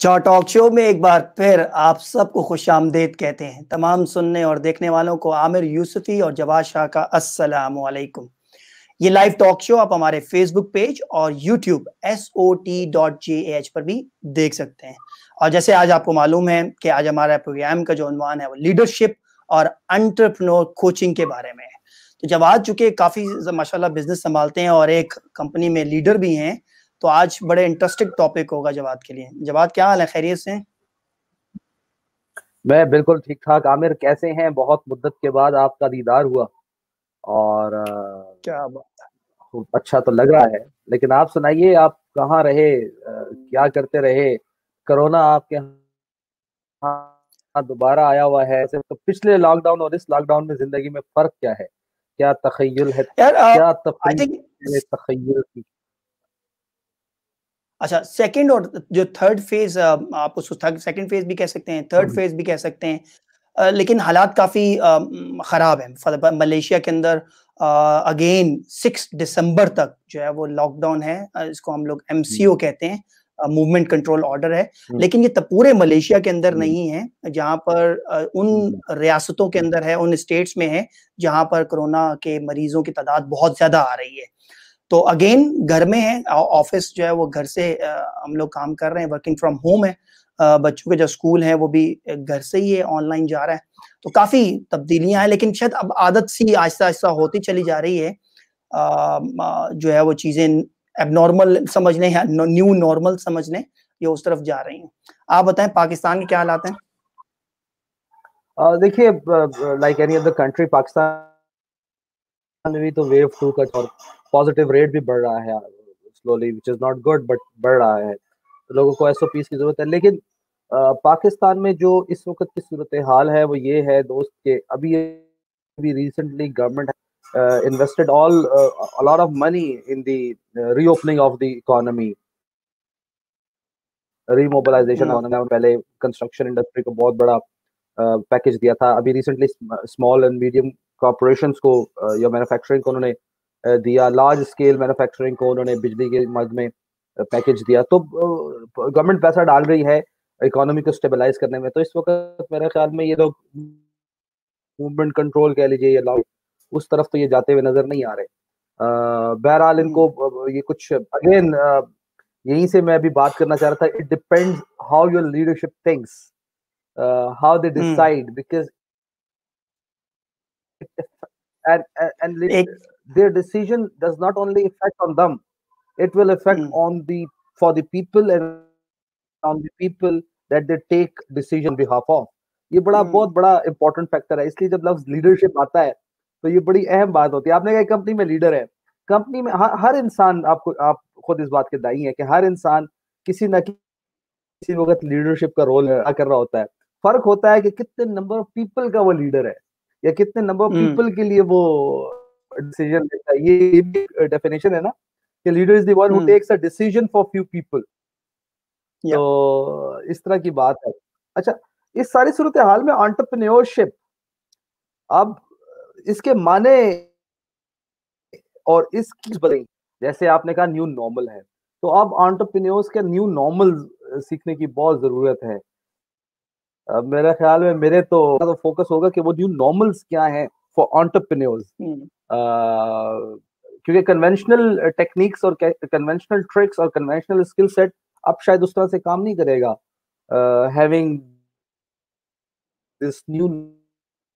चौटॉक show में एक बार फिर आप सबको खुश आमदेद कहते हैं तमाम सुनने और देखने वालों को आमिर यूसुफी और जवाब शाह का अस्सलाम वालेकुम ये लाइव टॉक शो आप हमारे फेसबुक पेज और YouTube S O T dot J H पर भी देख सकते हैं और जैसे आज आपको मालूम है कि आज हमारा प्रोग्राम का जो अनुमान है वो लीडरशिप और अंटरप्रनोर कोचिंग के बारे में है तो जवाद चूंकि काफ़ी माशाल्लाह बिजनेस संभालते हैं और एक कंपनी में लीडर भी हैं तो आज बड़े इंटरेस्टिंग टॉपिक होगा जवाब के लिए जवाब क्या हाल है खैरियत से मैं बिल्कुल ठीक ठाक आमिर कैसे हैं बहुत मुद्दत के बाद आपका दीदार हुआ और क्या बात अच्छा तो लग रहा है लेकिन आप सुनाइए आप कहाँ रहे क्या करते रहे कोरोना आपके हाँ दोबारा आया हुआ है तो पिछले लॉकडाउन और इस लॉकडाउन में जिंदगी में फर्क क्या है क्या तखयल है यार, क्या तखयल की अच्छा सेकंड और जो थर्ड फेज आप उसको सेकंड फेज भी कह सकते हैं थर्ड हम्म। फेज भी कह सकते हैं लेकिन हालात काफ़ी ख़राब हैं मलेशिया के अंदर अगेन सिक्स दिसंबर तक जो है वो लॉकडाउन है इसको हम लोग एम हम्म। कहते हैं मूवमेंट कंट्रोल ऑर्डर है हम्म। लेकिन ये पूरे मलेशिया के अंदर नहीं है जहाँ पर उन रियासतों के अंदर है उन स्टेट्स में है जहाँ पर कोरोना के मरीजों की तादाद बहुत ज्यादा आ रही है तो अगेन घर में है ऑफिस जो है वो घर से हम लोग काम कर रहे हैं वर्किंग फ्रॉम होम है बच्चों के जो स्कूल है वो भी घर से ही है ऑनलाइन जा रहा है तो काफी तब्दीलियां हैं लेकिन शायद अब आदत सी आहिस्ता आहिस्ता होती चली जा रही है जो है वो चीजें नॉर्मल समझ लें न्यू नॉर्मल समझ लें ये उस तरफ जा रही हैं आप बताएं पाकिस्तान के क्या हालात हैं देखिए like any other country Pakistan में भी तो वेव टू का पॉजिटिव रेट भी बढ़ रहा है slowly which is not good but बढ़ रहा है तो लोगों को एस ओ की ज़रूरत है लेकिन आ, पाकिस्तान में जो इस वक्त की सूरत हाल है वो ये है दोस्त के अभी भी recently government invested all a lot of money in of money in the uh, reopening of the remobilisation hmm. पहले कंस्ट्रक्शन इंडस्ट्री को बहुत बड़ा पैकेज दिया था अभी recently small and medium corporations को या मैन्युफैक्चरिंग को उन्होंने दिया लार्ज स्केल मैन्युफैक्चरिंग को उन्होंने बिजली के मद में पैकेज दिया तो गवर्नमेंट पैसा डाल रही है इकोनॉमी को स्टेबलाइज करने में तो इस वक्त मेरे ख्याल में ये लोग मूवमेंट कंट्रोल कह लीजिए या लॉ उस तरफ तो ये जाते हुए नजर नहीं आ रहे बहरहाल इनको हम्म। ये कुछ अगेन यहीं से मैं अभी बात करना चाह रहा था it depends how your leadership thinks how they decide because and their decision does not only affect on them it will affect mm. on the for the people and on the people that they take decision behalf of ये बड़ा mm. बहुत बड़ा important factor है इसलिए जब लफ्ज leadership आता है तो ये बड़ी अहम बात होती है आपने कहा कंपनी में लीडर है कंपनी में हर, हर इंसान आपको आप खुद इस बात के दाई है कि हर इंसान किसी ना किसी वक्त लीडरशिप का रोल कर रहा होता है फर्क होता है कि कितने नंबर ऑफ पीपल का वो लीडर है या कितने नंबर ऑफ पीपल के लिए वो डिसीजन लेता ये भी डेफिनेशन है ना कि leader is the one who takes a decision for few people तो इस तरह की बात है अच्छा इस सारी सूरत हाल में एंटरप्रेन्योरशिप अब इसके माने और इस अच्छा। जैसे आपने कहा न्यू नॉर्मल है तो अब एंटरप्रेन्योर्स के न्यू नॉर्मल सीखने की बहुत जरूरत है अब मेरे ख्याल में मेरे तो, तो फोकस होगा कि वो न्यू नॉर्मल्स क्या है फॉर एंटरप्रेन्योर्स क्योंकि कन्वेंशनल टेक्निक्स और कन्वेंशनल ट्रिक्स और कन्वेंशनल स्किल सेट अब शायद उस तरह से काम नहीं करेगा having this new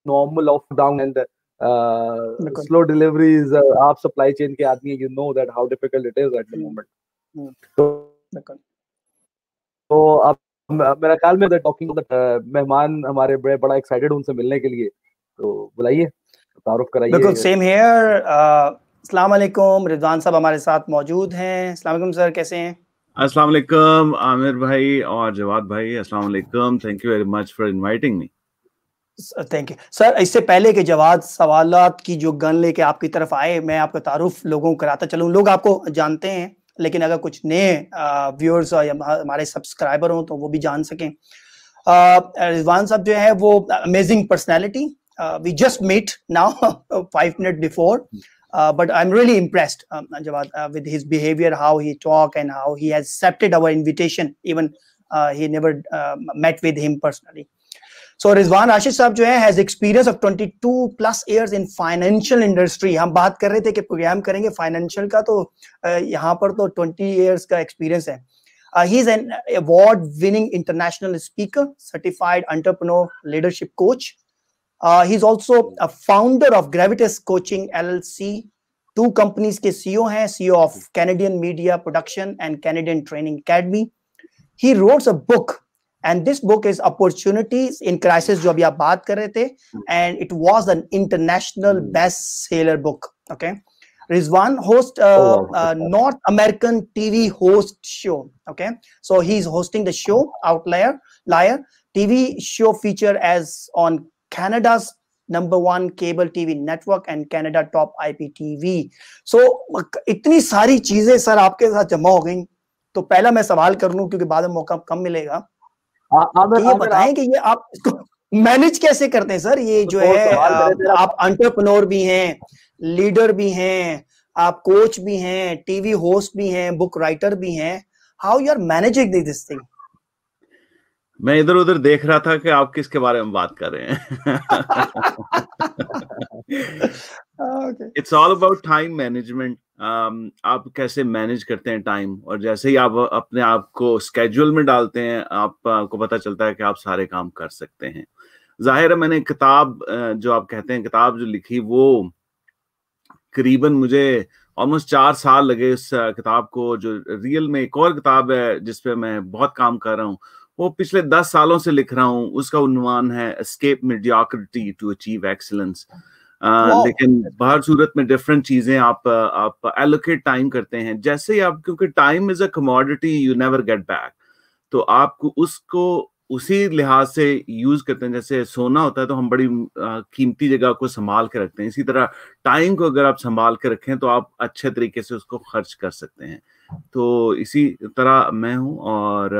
normal of down and slow deliveries आप सप्लाई चेन के आदमी you know that how difficult it is at the moment तो अब मेरा ख्याल में टॉकिंग मेहमान हमारे बड़े बड़ा एक्साइटेड उनसे मिलने के लिए तो बुलाइए तारुफ कराइए बिल्कुल सेम हेयर uh, अस्सलाम वालेकुम रिजवान साहब हमारे साथ मौजूद हैं अस्सलाम वालेकुम सर कैसे हैं अस्सलाम वालेकुम आमिर भाई और जवाद भाई अस्सलाम वालेकुम thank you very much for inviting me thank you sir इससे पहले के जवाब सवाल की जो गन लेके आपकी तरफ आए मैं आपका तारुफ लोगों को कराता चलूँ लोग आपको जानते हैं लेकिन अगर कुछ नए व्यूअर्स uh, और हमारे सब्सक्राइबर हों तो वो भी जान सकें uh, रिजवान साहब जो है वो amazing personality Uh, we just met now five minutes before. Hmm. Uh, but I'm really impressed, um, uh, with his behavior, how he talk, and how he has accepted our invitation. Even uh, he never um, met with him personally. So Rizwan Rashid साहब जो has experience of 22 plus years in financial industry. हम बात कर रहे थे कि programme करेंगे financial का तो uh, यहाँ पर तो 20 years का experience है. Uh, he is an award-winning international speaker, certified entrepreneur, leadership coach, uh, he's also a founder of Gravitas Coaching LLC. Two companies के CEO हैं, CEO of Canadian Media Production and Canadian Training Academy. He wrote a book and this book is Opportunities in Crisis जो अभी आप बात कर and it was an international hmm. bestseller book. Okay. Rizwan host a, uh, oh, wow. Uh, a North American TV host show. Okay, so he's hosting the show Outlier Liar TV show feature as on Canada's number one cable TV network and Canada top IPTV. So इतनी सारी चीजें sir आपके साथ जमा हो गई तो पहला मैं सवाल कर लूं क्योंकि बाद में मौका कम मिलेगा हाँ, हाँ, तो ये बताएं कि ये आप इसको मैनेज कैसे करते हैं सर ये तो जो तो है आप अंटरप्रनोर भी हैं लीडर भी हैं आप कोच भी हैं टीवी होस्ट भी हैं बुक राइटर भी हैं how you are managing this thing मैं इधर उधर देख रहा था कि आप किसके बारे में बात कर रहे हैं it's all about time management आप कैसे मैनेज करते हैं टाइम और जैसे ही आप अपने आप को स्केड्यूल में डालते हैं आप, आपको पता चलता है कि आप सारे काम कर सकते हैं जाहिर है मैंने किताब जो आप कहते हैं किताब जो लिखी वो करीबन मुझे ऑलमोस्ट चार साल लगे इस किताब को जो रियल में एक और किताब है जिसपे मैं बहुत काम कर रहा हूँ वो पिछले दस सालों से लिख रहा हूँ उसका उन्वान है escape mediocrity to achieve excellence लेकिन बाहर सूरत में डिफरेंट चीजें आप आप एलोकेट टाइम करते हैं जैसे ही आप क्योंकि time is a commodity you never get back तो आपको उसको उसी लिहाज से यूज करते हैं जैसे सोना होता है तो हम बड़ी कीमती जगह को संभाल के रखते हैं इसी तरह टाइम को अगर आप संभाल के रखें तो आप अच्छे तरीके से उसको खर्च कर सकते हैं तो इसी तरह मैं हूँ और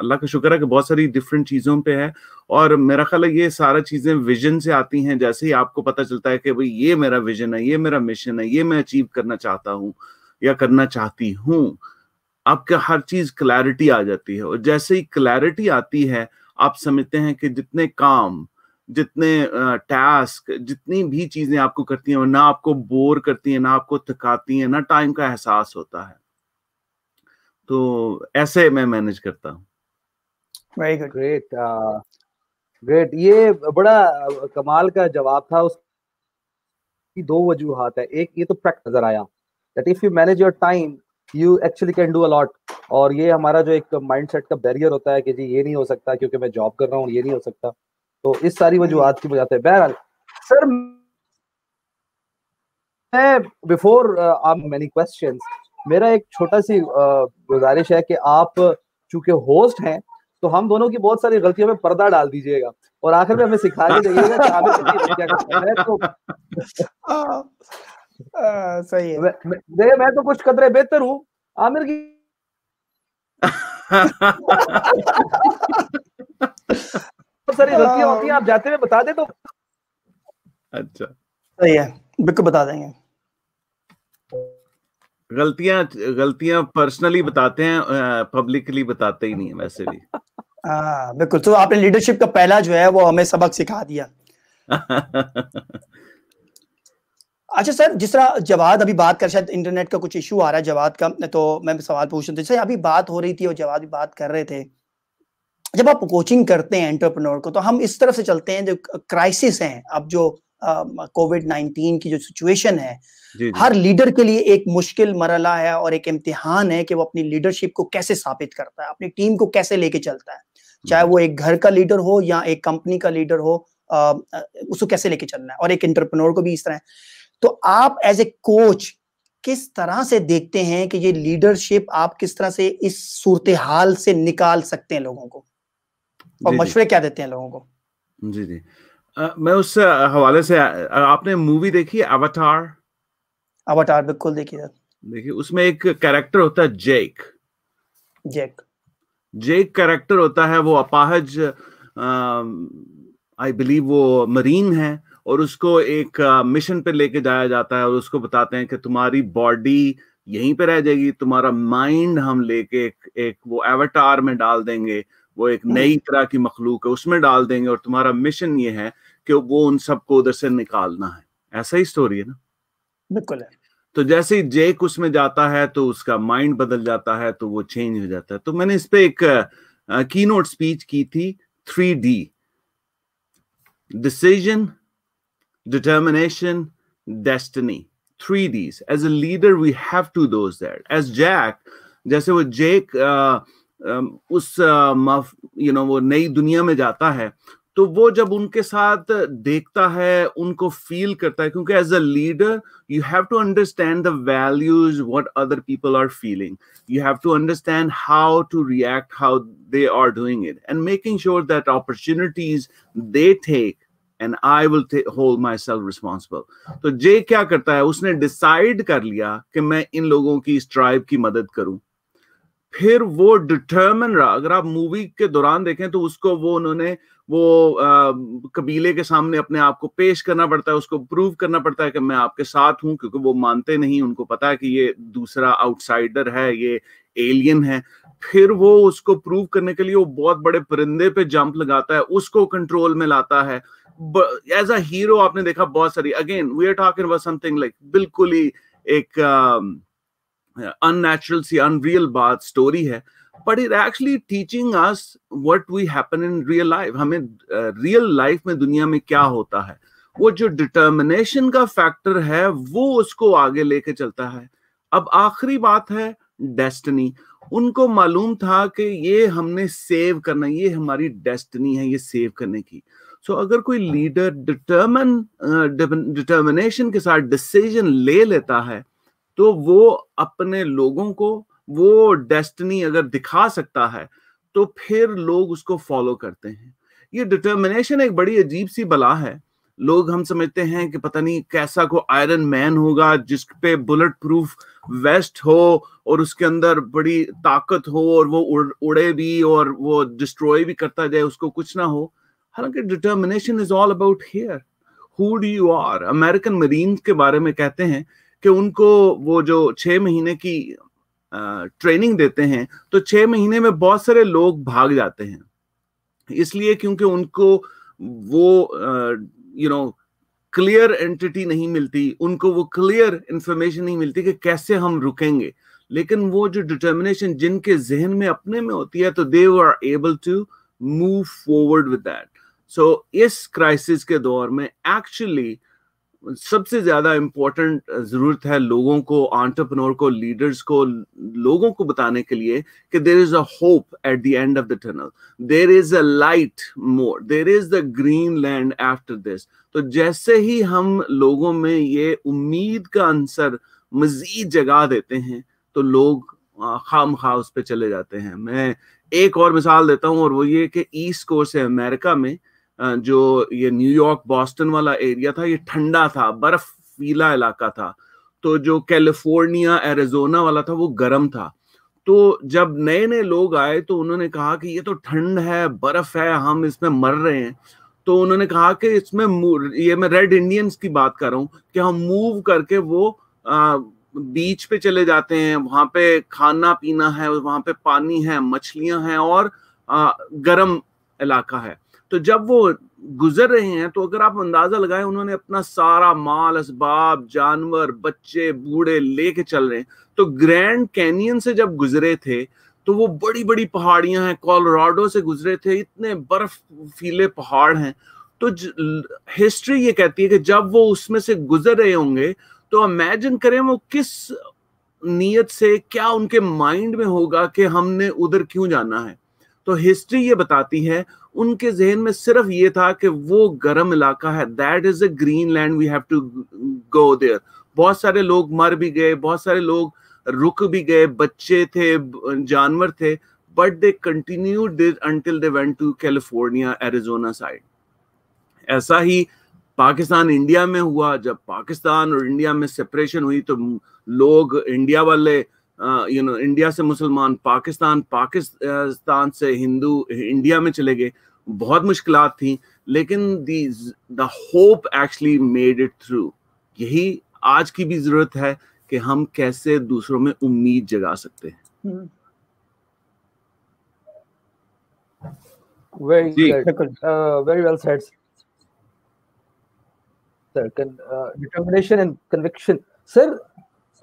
अल्लाह का शुक्र है कि बहुत सारी डिफरेंट चीज़ों पे है और मेरा ख्याल है ये सारा चीज़ें विजन से आती हैं जैसे ही आपको पता चलता है कि भाई ये मेरा विजन है ये मेरा मिशन है ये मैं अचीव करना चाहता हूँ या करना चाहती हूँ आपका हर चीज़ क्लैरिटी आ जाती है और जैसे ही क्लैरिटी आती है आप समझते हैं कि जितने काम जितने टास्क जितनी भी चीज़ें आपको करती हैं ना आपको बोर करती हैं ना आपको थकाती हैं ना टाइम का एहसास होता है तो ऐसे मैं मैनेज करता हूँ वेरी गुड ग्रेट ग्रेट ये बड़ा कमाल का जवाब था उसकी दो वजूहत है एक ये तो फैक्ट नजर आया that if you manage your time you actually can do a lot और ये हमारा जो एक माइंडसेट का बैरियर होता है कि जी ये नहीं हो सकता क्योंकि मैं जॉब कर रहा हूँ ये नहीं हो सकता तो इस सारी hmm. वजूहत की वजह से बहरहाल सर मैं बिफोर आम मेनी क्वेश्चंस मेरा एक छोटा सी गुजारिश है कि आप चूंकि होस्ट हैं तो हम दोनों की बहुत सारी गलतियों में पर्दा डाल दीजिएगा और आखिर में हमें सिखा के दीजिएगा तो हाँ, हाँ, सही है मैं, मैं तो कुछ कदरे बेहतर हूँ आमिर की सारी गलतियां होती हैं आप जाते हुए बता दे तो अच्छा सही है बिल्कुल बता देंगे गलतियां गलतियां पर्सनली बताते हैं पब्लिकली बताते ही नहीं है वैसे भी हाँ, बिल्कुल तो आपने लीडरशिप का पहला जो है वो हमें सबक सिखा दिया अच्छा सर जिस तरह जवाब अभी बात कर शायद इंटरनेट का कुछ इशू आ रहा है जवाब का तो मैं सवाल पूछ रहा था अभी बात हो रही थी और जवाब भी बात कर रहे थे जब आप कोचिंग करते हैं एंटरप्रेन्योर को तो हम इस तरफ से चलते हैं जो क्राइसिस हैं अब जो कोविड नाइन्टीन की जो सिचुएशन है जी, जी. हर लीडर के लिए एक मुश्किल मरला है और एक इम्तिहान है कि वो अपनी लीडरशिप को कैसे साबित करता है अपनी टीम को कैसे लेके चलता है चाहे वो एक घर का लीडर हो या एक कंपनी का लीडर हो आ, उसको कैसे लेके चलना है और एक इंटरप्रनोर को भी इस तरह है. तो आप एज ए कोच किस तरह से देखते हैं कि ये लीडरशिप आप किस तरह से इस सूरत हाल से निकाल सकते हैं लोगों को और मशवरे क्या देते हैं लोगों को जी जी मैं उस हवाले से आपने मूवी देखी अवतार अवतार बिल्कुल देखी सर देखिए उसमें एक कैरेक्टर होता है जेक जेक जेक कैरेक्टर होता है वो अपाहज आई बिलीव वो मरीन है और उसको एक मिशन पे लेके जाया जाता है और उसको बताते हैं कि तुम्हारी बॉडी यहीं पे रह जाएगी तुम्हारा माइंड हम लेके एक, एक वो एवटार में डाल देंगे वो एक हम्म। नई तरह की मखलूक है उसमें डाल देंगे और तुम्हारा मिशन ये है कि वो उन सबको उधर से निकालना है ऐसा ही स्टोरी है ना बिल्कुल है तो जैसे ही जेक उसमें जाता है तो उसका माइंड बदल जाता है तो वो चेंज हो जाता है तो मैंने इस पे एक की नोट स्पीच की थी three D decision determination destiny three Ds as a leader we have to those that as Jack जैसे वो जेक आ, उस यू नो you know, वो नई दुनिया में जाता है तो वो जब उनके साथ देखता है उनको फील करता है क्योंकि as a leader you have to understand the values what other people are feeling you have to understand how to react how they are doing it and making sure that opportunities they take and I will hold myself responsible तो जे क्या करता है उसने decide कर लिया कि मैं इन लोगों की इस ट्राइब की मदद करूं फिर वो डिटर्मन रहा अगर आप मूवी के दौरान देखें तो उसको वो उन्होंने वो कबीले के सामने अपने आप को पेश करना पड़ता है उसको प्रूव करना पड़ता है कि मैं आपके साथ हूं क्योंकि वो मानते नहीं उनको पता है कि ये दूसरा आउटसाइडर है ये एलियन है फिर वो उसको प्रूव करने के लिए वो बहुत बड़े परिंदे पे जंप लगाता है उसको कंट्रोल में लाता है एज अ हीरो आपने देखा बहुत सारी again we are talking about something like बिल्कुल ही एक अननेचुरल uh, सी अनरियल बात स्टोरी है but it actually teaching us what we happen in real life हमें रियल uh, लाइफ में दुनिया में क्या होता है वो जो डिटर्मिनेशन का फैक्टर है वो उसको आगे लेके चलता है अब आखिरी बात है डेस्टनी उनको मालूम था कि ये हमने सेव करना ये हमारी डेस्टनी है ये सेव करने की सो so, अगर कोई लीडर डिटर्मन डिटर्मिनेशन के साथ डिसीजन ले लेता है तो वो अपने लोगों को वो डेस्टिनी अगर दिखा सकता है तो फिर लोग उसको फॉलो करते हैं ये डिटर्मिनेशन एक बड़ी अजीब सी बला है लोग हम समझते हैं कि पता नहीं कैसा को आयरन मैन होगा जिस पे बुलेट प्रूफ वेस्ट हो और उसके अंदर बड़ी ताकत हो और वो उड़ उड़े भी और वो डिस्ट्रॉय भी करता जाए उसको कुछ ना हो हालांकि determination is all about here who do you are American marine के बारे में कहते हैं कि उनको वो जो छः महीने की ट्रेनिंग देते हैं तो छह महीने में बहुत सारे लोग भाग जाते हैं इसलिए क्योंकि उनको वो यू नो क्लियर एंटिटी नहीं मिलती उनको वो क्लियर इंफॉर्मेशन नहीं मिलती कि कैसे हम रुकेंगे लेकिन वो जो डिटर्मिनेशन जिनके जहन में अपने में होती है तो they are able to move forward with that so इस क्राइसिस के दौर में एक्चुअली सबसे ज्यादा इम्पोर्टेंट जरूरत है लोगों को आंट्रप्रनोर को लीडर्स को लोगों को बताने के लिए कि there is a hope at the end of the tunnel there is a light more there is the green land after this तो जैसे ही हम लोगों में ये उम्मीद का अंसर मजीद जगा देते हैं तो लोग खाम खा उस पर चले जाते हैं मैं एक और मिसाल देता हूँ और वो ये कि ईस्ट कोर्स है अमेरिका में जो ये न्यूयॉर्क बॉस्टन वाला एरिया था ये ठंडा था बर्फ फीला इलाका था तो जो कैलिफोर्निया एरिजोना वाला था वो गर्म था तो जब नए नए लोग आए तो उन्होंने कहा कि ये तो ठंड है बर्फ है हम इसमें मर रहे हैं तो उन्होंने कहा कि इसमें ये मैं रेड इंडियंस की बात कर रहा हूँ कि हम मूव करके वो आ, बीच पे चले जाते हैं वहां पे खाना पीना है वहां पे पानी है मछलियां हैं और आ, गरम इलाका है तो जब वो गुजर रहे हैं तो अगर आप अंदाजा लगाए उन्होंने अपना सारा माल इसबाब जानवर बच्चे बूढ़े लेके चल रहे हैं तो ग्रैंड कैनियन से जब गुजरे थे तो वो बड़ी बड़ी पहाड़ियां हैं कोलोराडो से गुजरे थे इतने बर्फ फीले पहाड़ हैं तो हिस्ट्री ये कहती है कि जब वो उसमें से गुजर रहे होंगे तो इमेजिन करें वो किस नीयत से क्या उनके माइंड में होगा कि हमने उधर क्यों जाना है तो हिस्ट्री ये बताती है उनके जहन में सिर्फ ये था कि वो गर्म इलाका है that is a green land we have to go there बहुत सारे लोग मर भी गए बहुत सारे लोग रुक भी गए बच्चे थे जानवर थे but they continued this until they went to California Arizona side ऐसा ही पाकिस्तान इंडिया में हुआ जब पाकिस्तान और इंडिया में सेपरेशन हुई तो लोग इंडिया वाले यू नो इंडिया से मुसलमान पाकिस्तान पाकिस्तान से हिंदू इंडिया में चले गए बहुत मुश्किल थी लेकिन the hope actually made it through यही आज की भी जरूरत है कि हम कैसे दूसरों में उम्मीद जगा सकते हैं हम्म। very good uh, very well said sir Con, uh,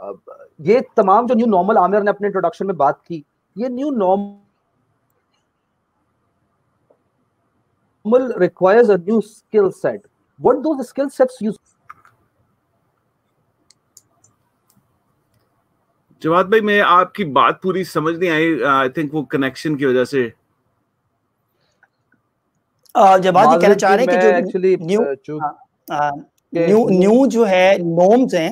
ये तमाम जो न्यू नॉर्मल आमिर ने अपने इंट्रोडक्शन में बात की ये new normal requires a new skill set what do skill sets you Jawad भाई मैं आपकी बात पूरी समझ नहीं आई आई थिंक वो कनेक्शन की वजह से uh, जवाद कहना चाह रहे हैं कि जो न्यू न्यू न्यू जो है नॉर्म्स हैं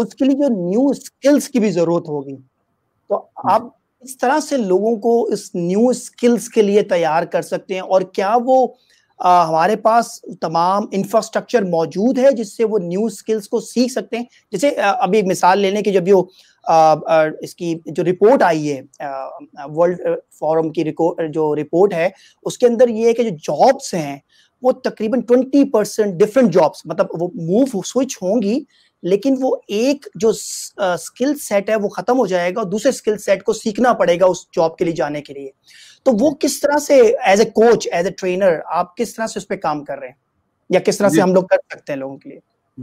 उसके लिए जो न्यू स्किल्स की भी जरूरत होगी तो हम्म। आप इस तरह से लोगों को इस न्यू स्किल्स के लिए तैयार कर सकते हैं और क्या वो आ, हमारे पास तमाम इंफ्रास्ट्रक्चर मौजूद है जिससे वो न्यू स्किल्स को सीख सकते हैं जैसे अभी मिसाल लेने की जब जो आ, आ, इसकी जो रिपोर्ट आई है वर्ल्ड फोरम की जो रिपोर्ट है उसके अंदर ये है कि जो जॉब्स हैं वो तकरीबन ट्वेंटी परसेंट डिफरेंट जॉब्स मतलब वो मूव स्विच होंगी लेकिन वो एक जो स्किल सेट है वो खत्म हो जाएगा और दूसरे स्किल सेट को सीखना पड़ेगा उस जॉब के लिए जाने के लिए तो वो किस तरह से as a coach as a trainer आप किस तरह से उस पर काम कर रहे हैं या किस तरह से हम लोग कर सकते हैं लोगों के लिए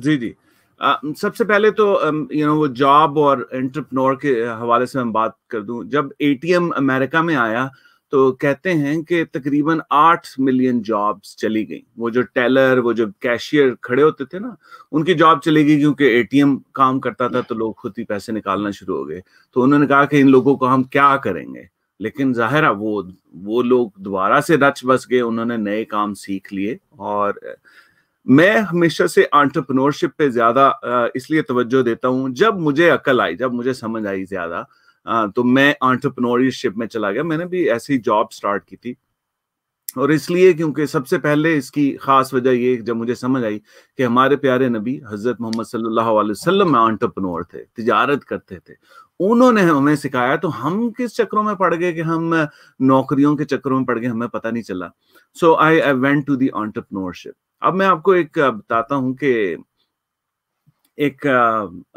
जी जी आ, सबसे पहले तो यू नो वो जॉब और एंटरप्रनोर के हवाले से मैं बात कर दूं जब एटीएम अमेरिका में आया तो कहते हैं कि तकरीबन आठ मिलियन जॉब्स चली गई वो जो टेलर वो जो कैशियर खड़े होते थे ना उनकी जॉब चली गई क्योंकि एटीएम काम करता था तो लोग खुद ही पैसे निकालना शुरू हो गए तो उन्होंने कहा कि इन लोगों को हम क्या करेंगे लेकिन जाहिर है वो वो लोग दोबारा से रच बस गए उन्होंने नए काम सीख लिए और मैं हमेशा से आंट्रप्रनोरशिप पे ज्यादा इसलिए तवज्जो देता हूँ जब मुझे अकल आई जब मुझे समझ आई ज्यादा हाँ, तो मैं ऑन्टरप्रनोरशिप में चला गया मैंने भी ऐसी जॉब स्टार्ट की थी और इसलिए क्योंकि सबसे पहले इसकी खास वजह ये जब मुझे समझ आई कि हमारे प्यारे नबी हजरत मोहम्मद सल्लल्लाहु अलैहि वसल्लम ऑन्टरप्रनोर थे तिजारत करते थे उन्होंने हमें सिखाया तो हम किस चक्रों में पड़ गए कि हम नौकरियों के चक्रों में पड़ गए हमें पता नहीं चला so I I went to the entrepreneurship अब मैं आपको एक बताता हूं कि एक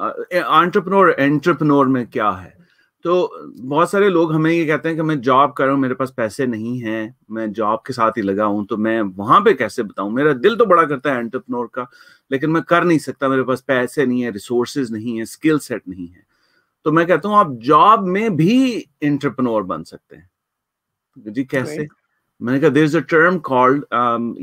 ऑन्टरप्रनोर एंटरप्रनोर में क्या है तो बहुत सारे लोग हमें ये कहते हैं कि मैं जॉब कर रहा हूँ मेरे पास पैसे नहीं है मैं जॉब के साथ ही लगा हूं तो मैं वहां पे कैसे बताऊं मेरा दिल तो बड़ा करता है एंटरप्रनोर का लेकिन मैं कर नहीं सकता मेरे पास पैसे नहीं है रिसोर्सेज नहीं है स्किल सेट नहीं है तो मैं कहता हूँ आप जॉब में भी इंटरप्रनोर बन सकते हैं जी कैसे मैंने कहा there is a term called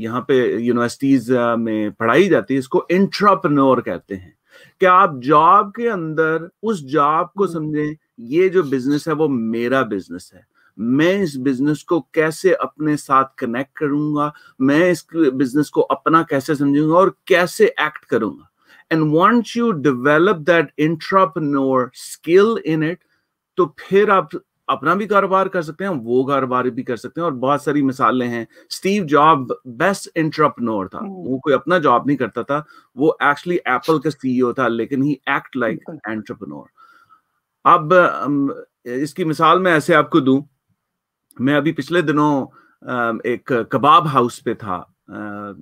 यहाँ पे यूनिवर्सिटीज uh, में पढ़ाई जाती है इसको इंट्राप्रनोर कहते हैं कि आप जॉब के अंदर उस जॉब को हम्म। समझें ये जो बिजनेस है वो मेरा बिजनेस है मैं इस बिजनेस को कैसे अपने साथ कनेक्ट करूंगा मैं इस बिजनेस को अपना कैसे समझूंगा और कैसे एक्ट करूंगा and want you develop that intrapreneur skill in it तो फिर आप अपना भी कारोबार कर सकते हैं वो कारोबार भी कर सकते हैं और बहुत सारी मिसालें हैं स्टीव जॉब बेस्ट इंटरप्रनोर था hmm. वो कोई अपना जॉब नहीं करता था वो एक्चुअली एप्पल का सीईओ था लेकिन ही एक्ट लाइक एंटरप्रनोर अब इसकी मिसाल मैं ऐसे आपको दूं मैं अभी पिछले दिनों एक कबाब हाउस पे था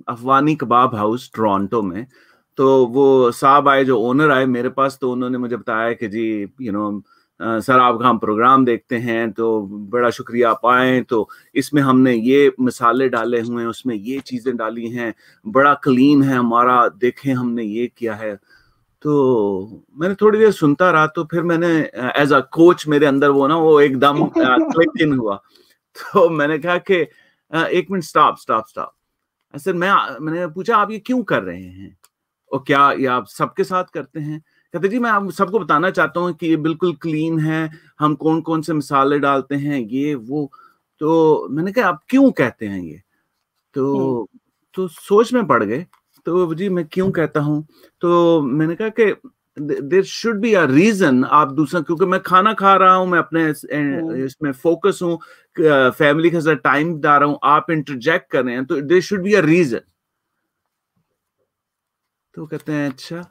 अफवानी कबाब हाउस टोरंटो में तो वो साहब आए जो ओनर आए मेरे पास तो उन्होंने मुझे बताया कि जी यू नो सर आपका हम प्रोग्राम देखते हैं तो बड़ा शुक्रिया आप आए तो इसमें हमने ये मसाले डाले हुए हैं उसमें ये चीज़ें डाली हैं बड़ा क्लीन है हमारा देखें हमने ये किया है तो मैंने थोड़ी देर सुनता रहा तो फिर मैंने एज अ कोच मेरे अंदर वो ना वो एकदम क्लिक इन हुआ तो मैंने कहा कि एक minute stop stop stop sir मैं मैंने पूछा आप ये क्यों कर रहे हैं और क्या ये आप सबके साथ करते हैं कहते जी मैं आप सबको बताना चाहता हूँ कि ये बिल्कुल क्लीन है हम कौन कौन से मसाले डालते हैं ये वो तो मैंने कहा आप क्यों कहते हैं ये तो हम्म। तो सोच में पड़ गए तो जी मैं क्यों कहता हूं तो मैंने कहा कि there should be a reason आप दूसरा क्योंकि मैं खाना खा रहा हूं मैं अपने हम्म। इसमें फोकस हूं फैमिली के साथ टाइम डाल रहा हूं आप इंटरजेक्ट कर रहे हैं तो there should be a reason तो कहते हैं अच्छा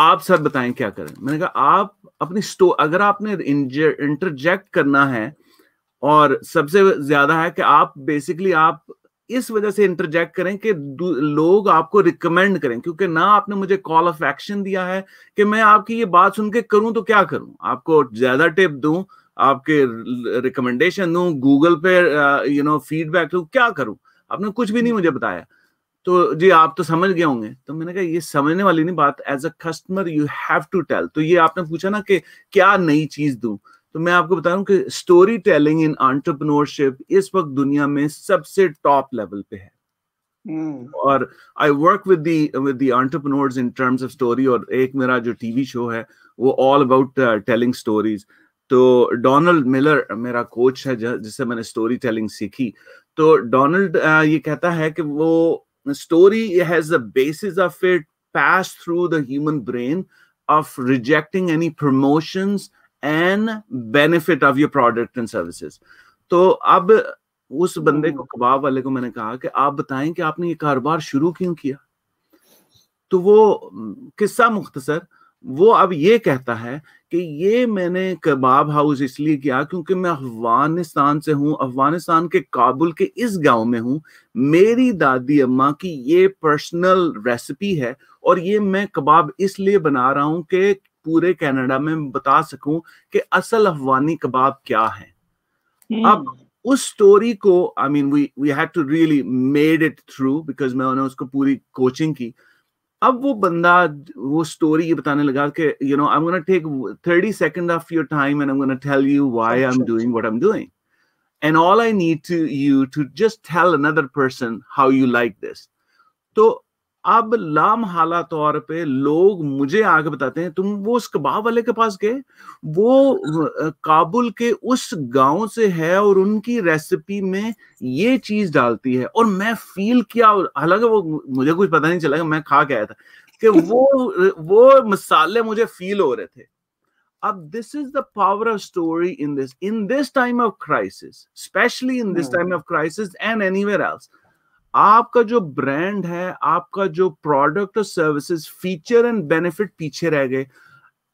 आप सर बताएं क्या करें मैंने कहा आप अपनी स्टो अगर आपने इंटरजेक्ट करना है और सबसे ज्यादा है कि आप बेसिकली आप इस वजह से इंटरजेक्ट करें कि लोग आपको रिकमेंड करें क्योंकि ना आपने मुझे कॉल ऑफ एक्शन दिया है कि मैं आपकी ये बात सुन के करूं तो क्या करूं आपको ज्यादा टिप दूं आपके रिकमेंडेशन दूं गूगल पे यू नो फीडबैक दूं क्या करूं आपने कुछ भी नहीं मुझे बताया तो जी आप तो समझ गए होंगे तो मैंने कहा ये समझने वाली नहीं बात as a customer you have to tell तो ये आपने पूछा ना कि क्या नई चीज दूं तो मैं आपको बता रहा कि स्टोरी टेलिंग इन ऑन्टरप्रनोरशिप इस वक्त दुनिया में सबसे टॉप लेवल पे है Hmm. और I work with the with the entrepreneurs in terms of story और एक मेरा जो टीवी शो है वो ऑल अबाउट टेलिंग स्टोरीज तो डोनाल्ड मिलर मेरा कोच है जिससे मैंने स्टोरी टेलिंग सीखी तो डोनाल्ड uh, ये कहता है कि वो story has the basis of it pass through the human brain of rejecting any promotions and benefit of your product and services तो अब उस बंदे को hmm. कबाब वाले को मैंने कहा कि आप बताएं कि आपने ये कारोबार शुरू क्यों किया तो वो किस्सा मुख्तसर वो अब ये कहता है कि ये मैंने कबाब हाउस इसलिए किया क्योंकि मैं अफगानिस्तान से हूँ अफगानिस्तान के काबुल के इस गांव में हूँ मेरी दादी अम्मा की ये पर्सनल रेसिपी है और ये मैं कबाब इसलिए बना रहा हूँ कि पूरे कनाडा में बता सकूं कि असल अफवानी कबाब क्या है हम्म। अब उस स्टोरी को I mean we we had to really made it through because मैंने उसको पूरी कोचिंग की अब वो बंदा वो स्टोरी ये बताने लगा कि you know I am gonna take 30 second of your time and I am gonna tell you why I am doing what I am doing and all I need to you to just tell another person how you like this तो अब लामहाला तौर पे लोग मुझे आगे बताते हैं तुम वो उस कबाब वाले के पास गए वो काबुल के उस गांव से है और उनकी रेसिपी में ये चीज डालती है और मैं फील किया हालांकि वो मुझे कुछ पता नहीं चला मैं खा के आया था कि वो वो मसाले मुझे फील हो रहे थे अब this is the power of story in this in this time of crisis specially in this time of crisis and anywhere else आपका जो ब्रांड है आपका जो प्रोडक्ट और सर्विसेज फीचर एंड बेनिफिट पीछे रह गए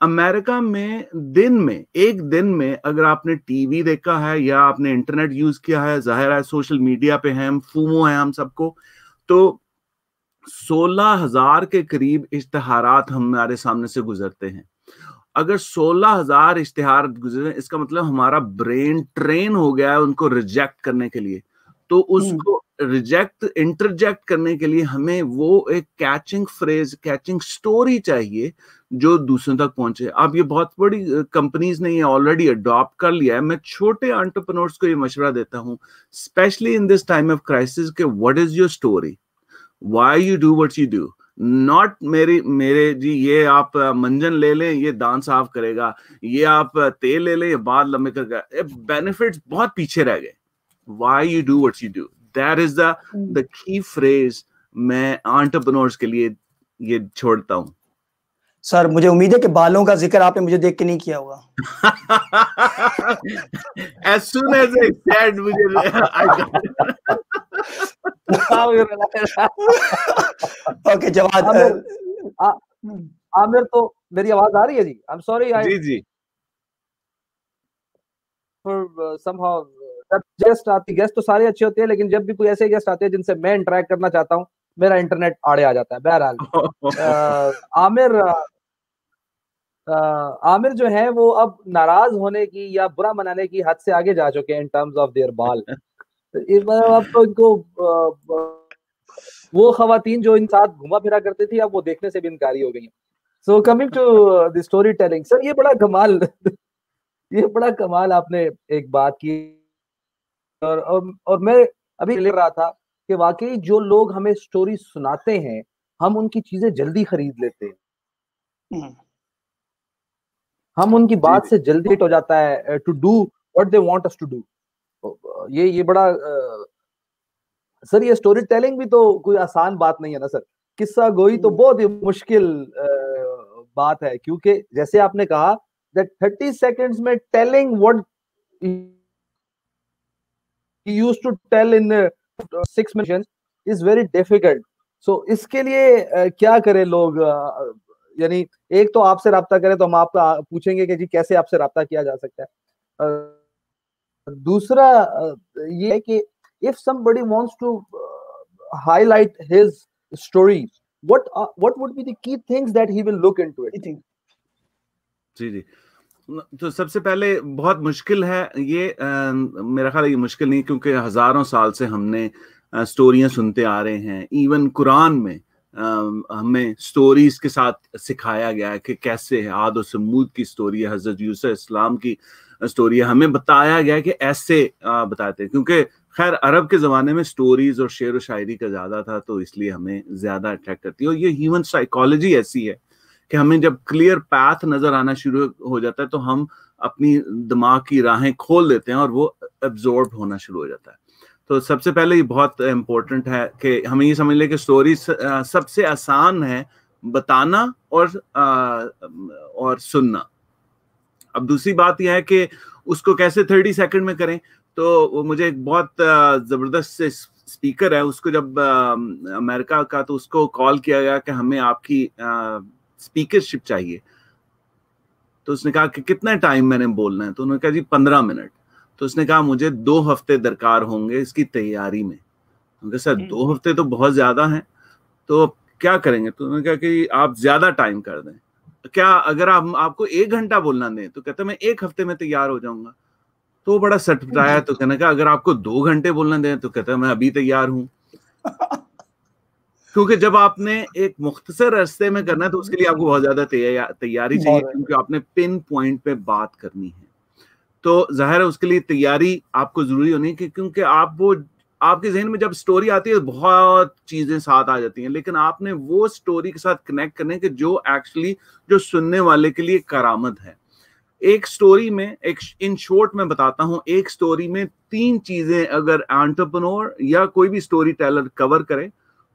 अमेरिका में दिन में एक दिन में अगर आपने टीवी देखा है या आपने इंटरनेट यूज किया है जाहिर है सोशल मीडिया पे है हम फूमो है हम सबको तो सोलह हजार के करीब इश्तहारात हमारे सामने से गुजरते हैं अगर सोलह हजार इश्तहार गुजरे इसका मतलब हमारा ब्रेन ट्रेन हो गया है उनको रिजेक्ट करने के लिए तो उसको रिजेक्ट इंटरजेक्ट करने के लिए हमें वो एक कैचिंग फ्रेज कैचिंग स्टोरी चाहिए जो दूसरों तक पहुंचे अब ये बहुत बड़ी कंपनीज ने ये ऑलरेडी अडॉप्ट कर लिया है मैं छोटे ऑन्टरप्रनोर्स को ये मशवरा देता हूँ specially in this time of crisis के what is your story why you do what you do not मेरी मेरे जी ये आप मंजन ले लें ये दान साफ करेगा ये आप तेल ले लें ये बाद लंबे करेगा बेनिफिट्स बहुत पीछे रह गए why you do what you do that is the key phrase मैं आंट्रप्रनोर्स के लिए ये छोड़ता हूँ सर मुझे उम्मीद है कि बालों का जिक्र आपने मुझे देख के नहीं किया होगा as soon as I said मुझे ओके जवाब uh, आमिर तो मेरी आवाज आ रही है जी आई एम सॉरी आई जी जी for uh, गेस्ट आते गेस्ट तो सारे अच्छे होते हैं लेकिन जब भी कोई ऐसे गेस्ट आते हैं जिनसे मैं इंटरेक्ट करना चाहता हूँ मेरा इंटरनेट आड़े आ जाता है बहरहाल आमिर आमिर जो है वो अब नाराज होने की या बुरा मनाने की हद से आगे जा चुके हैं इन टर्म्स ऑफ देयर बाल मतलब अब तो इनको वो खातन जो इन साथ घुमा फिरा करती थी अब वो देखने से भी इनकारी हो गई है so coming to the story telling sir ये बड़ा कमाल ये बड़ा कमाल आपने एक बात की और और, मैं अभी ले रहा था कि वाकई जो लोग हमें स्टोरी सुनाते हैं हम उनकी चीजें जल्दी खरीद लेते हैं हम्म। हम उनकी बात से जल्दी हिट हो जाता है to do what they want us to do ये ये बड़ा आ, सर ये स्टोरी टेलिंग भी तो कोई आसान बात नहीं है ना सर किस्सा गोई तो हम्म। बहुत ही मुश्किल uh, बात है क्योंकि जैसे आपने कहा दैट थर्टी सेकंड्स में telling what he used to tell in uh, six minutes is very difficult. So इसके लिए uh, क्या करें लोग uh, यानी एक तो आपसे रब्ता करें तो हम आपको uh, पूछेंगे कि जी कैसे आपसे रब्ता किया जा सकता है uh, दूसरा uh, ये है कि if somebody wants to highlight his story what what would be the key things that he will look into it जी जी तो सबसे पहले बहुत मुश्किल है ये आ, मेरा ख्याल ये मुश्किल नहीं क्योंकि हजारों साल से हमने स्टोरियाँ सुनते आ रहे हैं इवन कुरान में आ, हमें स्टोरीज के साथ सिखाया गया है कि कैसे है आद और समूद की स्टोरी है हजरत यूस इस्लाम की स्टोरी है हमें बताया गया है कि ऐसे आ, बताते हैं क्योंकि खैर अरब के ज़माने में स्टोरीज और शेर व शायरी का ज़्यादा था तो इसलिए हमें ज़्यादा अट्रैक्ट करती है और ये ह्यूमन साइकोलॉजी ऐसी है कि हमें जब क्लियर पैथ नजर आना शुरू हो जाता है तो हम अपनी दिमाग की राहें खोल देते हैं और वो एब्जॉर्ब होना शुरू हो जाता है तो सबसे पहले ये बहुत इम्पोर्टेंट है कि हमें ये समझ लें कि स्टोरी सबसे आसान है बताना और आ, और सुनना अब दूसरी बात यह है कि उसको कैसे थर्टी सेकंड में करें तो वो मुझे एक बहुत ज़बरदस्त स्पीकर है उसको जब अमेरिका का तो उसको कॉल किया गया कि हमें आपकी स्पीकरशिप चाहिए तो उसने कहा कि कितना टाइम मैंने बोलना है तो उन्होंने कहा जी पंद्रह मिनट तो उसने कहा मुझे दो हफ्ते दरकार होंगे इसकी तैयारी में उनके सर दो हम्म। हफ्ते तो बहुत ज्यादा हैं तो क्या करेंगे तो उन्होंने कहा कि आप ज्यादा टाइम कर दें क्या अगर आप आपको एक घंटा बोलना दें तो कहते मैं एक हफ्ते में तैयार हो जाऊंगा तो बड़ा सटपटाया तो कहने का अगर आपको दो घंटे बोलना दें तो कहता मैं अभी तैयार हूँ क्योंकि जब आपने एक मुख्तसर रस्ते में करना है तो उसके लिए आपको बहुत ज्यादा तैयारी चाहिए क्योंकि आपने पिन पॉइंट पे बात करनी है तो जाहिर है उसके लिए तैयारी आपको जरूरी होनी है क्योंकि आप वो आपके जहन में जब स्टोरी आती है तो बहुत चीजें साथ आ जाती हैं लेकिन आपने वो स्टोरी के साथ कनेक्ट करने के जो एक्चुअली जो सुनने वाले के लिए करामद है एक स्टोरी में एक इन शॉर्ट में बताता हूं एक स्टोरी में तीन चीजें अगर एंटरप्रनोर या कोई भी स्टोरी टेलर कवर करें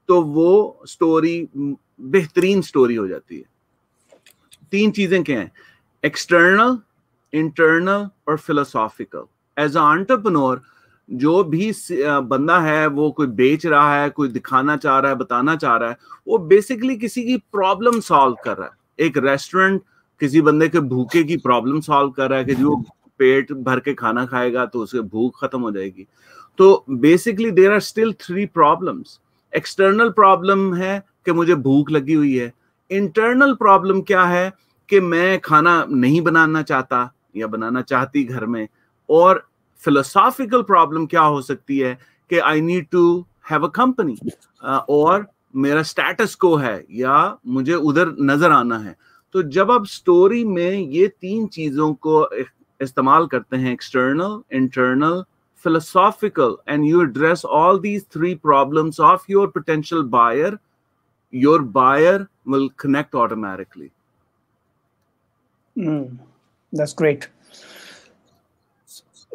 तो वो स्टोरी बेहतरीन स्टोरी हो जाती है तीन चीजें क्या हैं एक्सटर्नल इंटरनल और फिलोसॉफिकल एज अंटरप्रनोर जो भी बंदा है वो कोई बेच रहा है कोई दिखाना चाह रहा है बताना चाह रहा है वो बेसिकली किसी की प्रॉब्लम सॉल्व कर रहा है एक रेस्टोरेंट किसी बंदे के भूखे की प्रॉब्लम सॉल्व कर रहा है कि जो पेट भर के खाना खाएगा तो उसके भूख खत्म हो जाएगी तो basically there are still three problems external problem है कि मुझे भूख लगी हुई है इंटरनल प्रॉब्लम क्या है कि मैं खाना नहीं बनाना चाहता या बनाना चाहती घर में और फिलोसॉफिकल प्रॉब्लम क्या हो सकती है कि I need to have a company और मेरा स्टेटस को है या मुझे उधर नजर आना है तो जब आप स्टोरी में ये तीन चीजों को इस्तेमाल करते हैं external internal philosophical and you address all these three problems of your potential buyer, your buyer will connect automatically. Mm, that's great.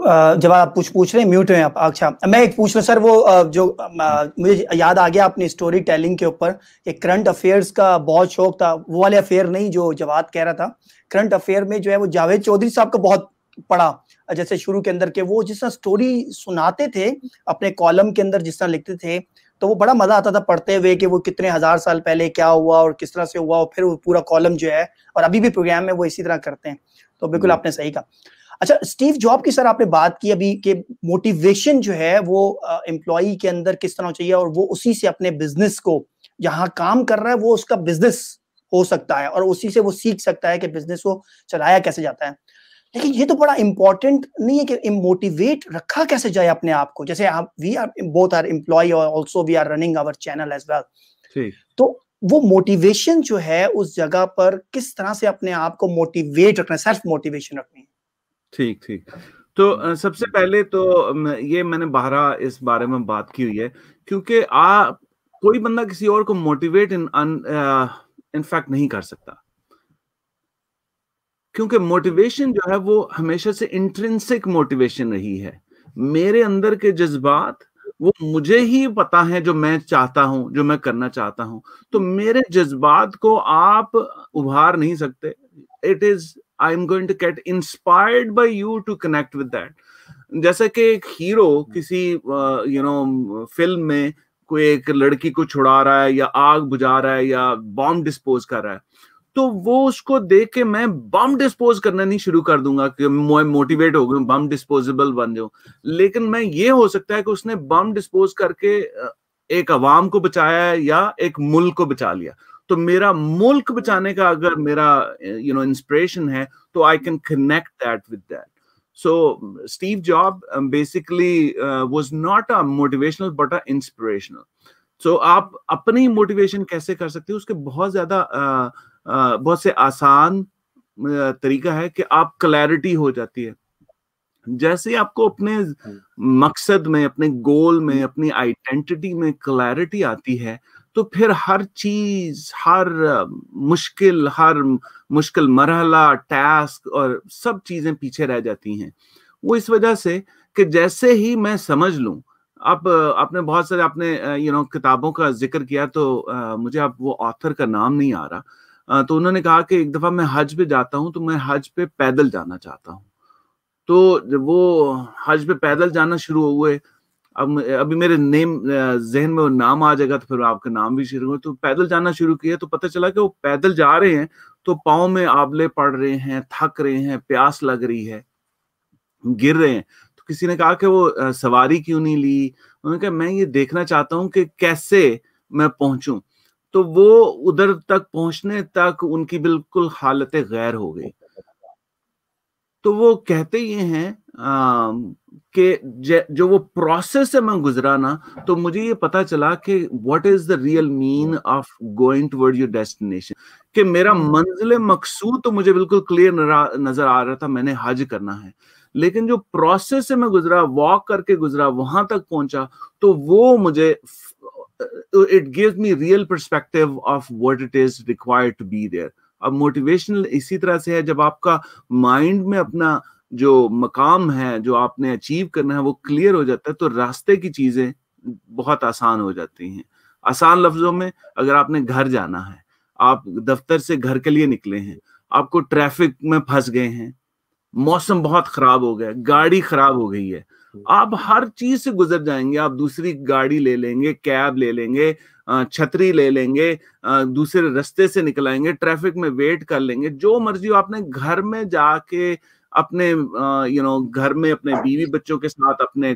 Uh, जब आप पूछ पूछ रहे हैं म्यूट हैं आप अच्छा मैं एक पूछ रहा सर वो uh, जो uh, मुझे याद आ गया अपनी स्टोरी टेलिंग के ऊपर एक करंट अफेयर्स का बहुत शौक था वो वाले अफेयर नहीं जो जवाब कह रहा था करंट अफेयर में जो है वो जावेद चौधरी साहब का बहुत पढ़ा जैसे शुरू के अंदर के वो जिस तरह स्टोरी सुनाते थे अपने कॉलम के अंदर जिस तरह लिखते थे तो वो बड़ा मजा आता था पढ़ते हुए कि वो कितने हजार साल पहले क्या हुआ और किस तरह से हुआ और फिर वो पूरा कॉलम जो है और अभी भी प्रोग्राम में वो इसी तरह करते हैं तो बिल्कुल हम्म। आपने सही कहा अच्छा स्टीव जॉब की सर आपने बात की अभी कि मोटिवेशन जो है वो एम्प्लॉय के अंदर किस तरह चाहिए और वो उसी से अपने बिजनेस को जहाँ काम कर रहा है वो उसका बिजनेस हो सकता है और उसी से वो सीख सकता है कि बिजनेस को चलाया कैसे जाता है लेकिन ये तो बड़ा इंपॉर्टेंट नहीं है कि मोटिवेट रखा कैसे जाए अपने आप को जैसे आप we are both are employ और also we are running our channel as well तो वो मोटिवेशन जो है उस जगह पर किस तरह से अपने आप को मोटिवेट रखना सेल्फ मोटिवेशन रखनी है ठीक ठीक तो सबसे पहले तो ये मैंने बारह इस बारे में बात की हुई है क्योंकि आ कोई बंदा किसी और को मोटिवेट इन इनफैक्ट नहीं कर सकता क्योंकि मोटिवेशन जो है वो हमेशा से इंट्रेंसिक मोटिवेशन रही है मेरे अंदर के जज्बात वो मुझे ही पता है जो मैं चाहता हूं जो मैं करना चाहता हूं तो मेरे जज्बात को आप उभार नहीं सकते it is I am going to get inspired by you to connect with that जैसे कि एक हीरो किसी you know you know, film में कोई एक लड़की को छुड़ा रहा है या आग बुझा रहा है या बॉम्ब डिस्पोज कर रहा है तो वो उसको देख के मैं बम डिस्पोज करना नहीं शुरू कर दूंगा कि मैं मोटिवेट हो गया बम डिस्पोजेबल बन जाऊं लेकिन मैं ये हो सकता है कि उसने बम डिस्पोज करके एक आवाम को बचाया या एक मुल्क को बचा लिया तो मेरा मुल्क बचाने का अगर मेरा यू नो इंस्पिरेशन है तो I can connect that with that so Steve Job basically was not a motivational but a inspirational so आप अपनी मोटिवेशन कैसे कर सकते हो उसके बहुत ज्यादा uh, बहुत से आसान तरीका है कि आप क्लैरिटी हो जाती है जैसे ही आपको अपने मकसद में अपने गोल में अपनी आइडेंटिटी में क्लैरिटी आती है तो फिर हर चीज हर मुश्किल हर मुश्किल मरहला टास्क और सब चीजें पीछे रह जाती हैं वो इस वजह से कि जैसे ही मैं समझ लूं आप आपने बहुत सारे आपने यू नो किताबों का जिक्र किया तो आ, मुझे आप वो ऑथर का नाम नहीं आ रहा तो उन्होंने कहा कि एक दफ़ा मैं हज पे जाता हूँ तो मैं हज पे पैदल जाना चाहता हूँ तो जब वो हज पे पैदल जाना शुरू हुए अब अभी मेरे नेम जहन में वो नाम आ जाएगा तो फिर आपका नाम भी शुरू हो तो पैदल जाना शुरू किया तो पता चला कि वो पैदल जा रहे हैं तो पाओ में आबले पड़ रहे हैं थक रहे हैं प्यास लग रही है गिर रहे हैं तो किसी ने कहा कि वो सवारी क्यों नहीं ली उन्होंने कहा मैं ये देखना चाहता हूँ कि कैसे मैं पहुंचूं तो वो उधर तक पहुंचने तक उनकी बिल्कुल हालत गैर हो गई तो वो कहते ये हैं कि जो वो प्रोसेस से मैं गुजरा ना तो मुझे ये पता चला कि what is the real mean of going toward your destination कि मेरा हाँ। मंजिल मकसूद तो मुझे बिल्कुल क्लियर नजर आ रहा था मैंने हज करना है लेकिन जो प्रोसेस से मैं गुजरा वॉक करके गुजरा वहां तक पहुंचा तो वो मुझे it uh, uh, gives me real perspective of what it is required to be there अब मोटिवेशनल इसी तरह से है जब आपका माइंड में अपना जो मकाम है जो आपने अचीव करना है वो क्लियर हो जाता है तो रास्ते की चीजें बहुत आसान हो जाती हैं आसान लफ्जों में अगर आपने घर जाना है आप दफ्तर से घर के लिए निकले हैं आपको ट्रैफिक में फंस गए हैं मौसम बहुत खराब हो गया गाड़ी खराब हो गई है आप हर चीज से गुजर जाएंगे आप दूसरी गाड़ी ले लेंगे कैब ले लेंगे छतरी ले लेंगे दूसरे रास्ते से निकलाएंगे ट्रैफिक में वेट कर लेंगे जो मर्जी हो आपने घर में जाके अपने यू नो घर में अपने बीवी बच्चों के साथ अपने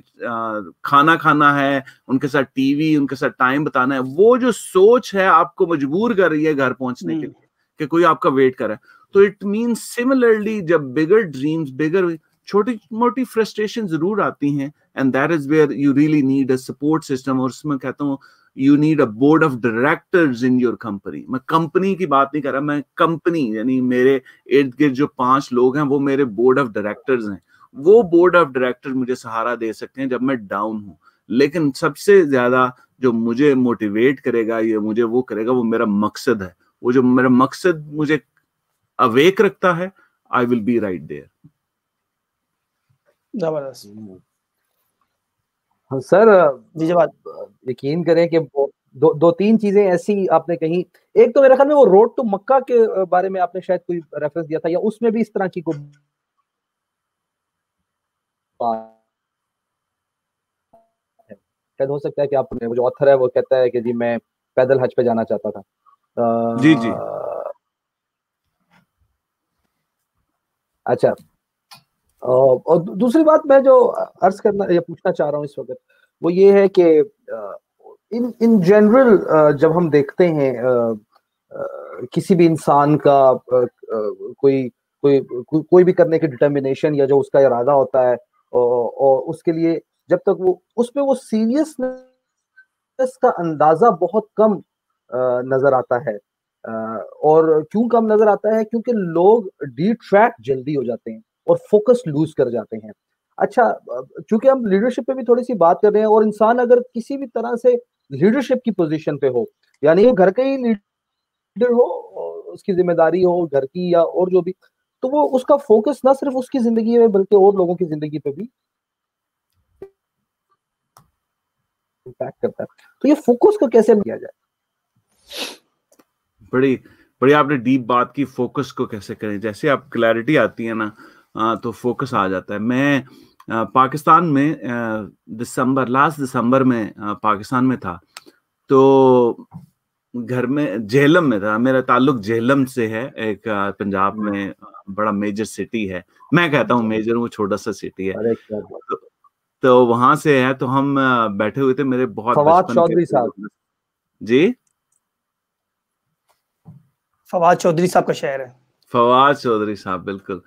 खाना खाना है उनके साथ टीवी उनके साथ टाइम बताना है वो जो सोच है आपको मजबूर कर रही है घर पहुंचने के हम्म। लिए कि कोई आपका वेट करे तो इट मीन सिमिलरली जब बिगर ड्रीम्स बिगर छोटी मोटी फ्रस्ट्रेशन जरूर आती हैं and that is where you really need a support system और उसमें कहता हूँ you need a board of directors in your company मैं कंपनी की बात नहीं कर रहा मैं कंपनी यानी मेरे इर्द गिर्द जो पांच लोग हैं वो मेरे बोर्ड ऑफ डायरेक्टर्स हैं वो बोर्ड ऑफ डायरेक्टर मुझे सहारा दे सकते हैं जब मैं डाउन हूँ लेकिन सबसे ज्यादा जो मुझे मोटिवेट करेगा या मुझे वो करेगा वो मेरा मकसद है वो जो मेरा मकसद मुझे अवेक रखता है I will be right there जबरदस्त हम्म। सर जी बात यकीन करें कि दो दो तीन चीजें ऐसी आपने कही एक तो मेरे ख्याल में वो रोड टू मक्का के बारे में आपने शायद कोई रेफरेंस दिया था या उसमें भी इस तरह की कोई शायद हो सकता है कि आपने वो जो ऑथर है वो कहता है कि जी मैं पैदल हज पे जाना चाहता था आ, जी जी अच्छा और दूसरी बात मैं जो अर्ज करना या पूछना चाह रहा हूँ इस वक्त वो ये है कि इन इन जनरल जब हम देखते हैं किसी भी इंसान का कोई कोई कोई भी करने की डिटर्मिनेशन या जो उसका इरादा होता है और उसके लिए जब तक वो उस पर वो सीरियसनेस का अंदाजा बहुत कम नजर आता है और क्यों कम नजर आता है क्योंकि लोग डी ट्रैक जल्दी हो जाते हैं और फोकस लूज कर जाते हैं अच्छा चूंकि हम लीडरशिप पे भी थोड़ी सी बात कर रहे हैं और इंसान अगर किसी भी तरह से लीडरशिप की पोजीशन पे हो यानी वो घर का ही लीडर हो उसकी जिम्मेदारी हो घर की या और जो भी तो वो उसका फोकस ना सिर्फ उसकी जिंदगी में बल्कि और लोगों की जिंदगी पे भी इम्पैक्ट करता है तो ये फोकस को कैसे किया जाए बड़ी बड़ी आपने डीप बात की फोकस को कैसे करें जैसे आप क्लैरिटी आती है ना तो फोकस आ जाता है मैं पाकिस्तान में दिसंबर लास्ट दिसंबर में पाकिस्तान में था तो घर में झेलम में था मेरा ताल्लुक झेलम से है एक पंजाब हम्म। में बड़ा मेजर सिटी है मैं कहता हूँ मेजर वो छोटा सा सिटी है तो, तो वहां से है तो हम बैठे हुए थे मेरे बहुत फवाद चौधरी साहब जी फवाद चौधरी साहब का शहर है फवाद चौधरी साहब बिल्कुल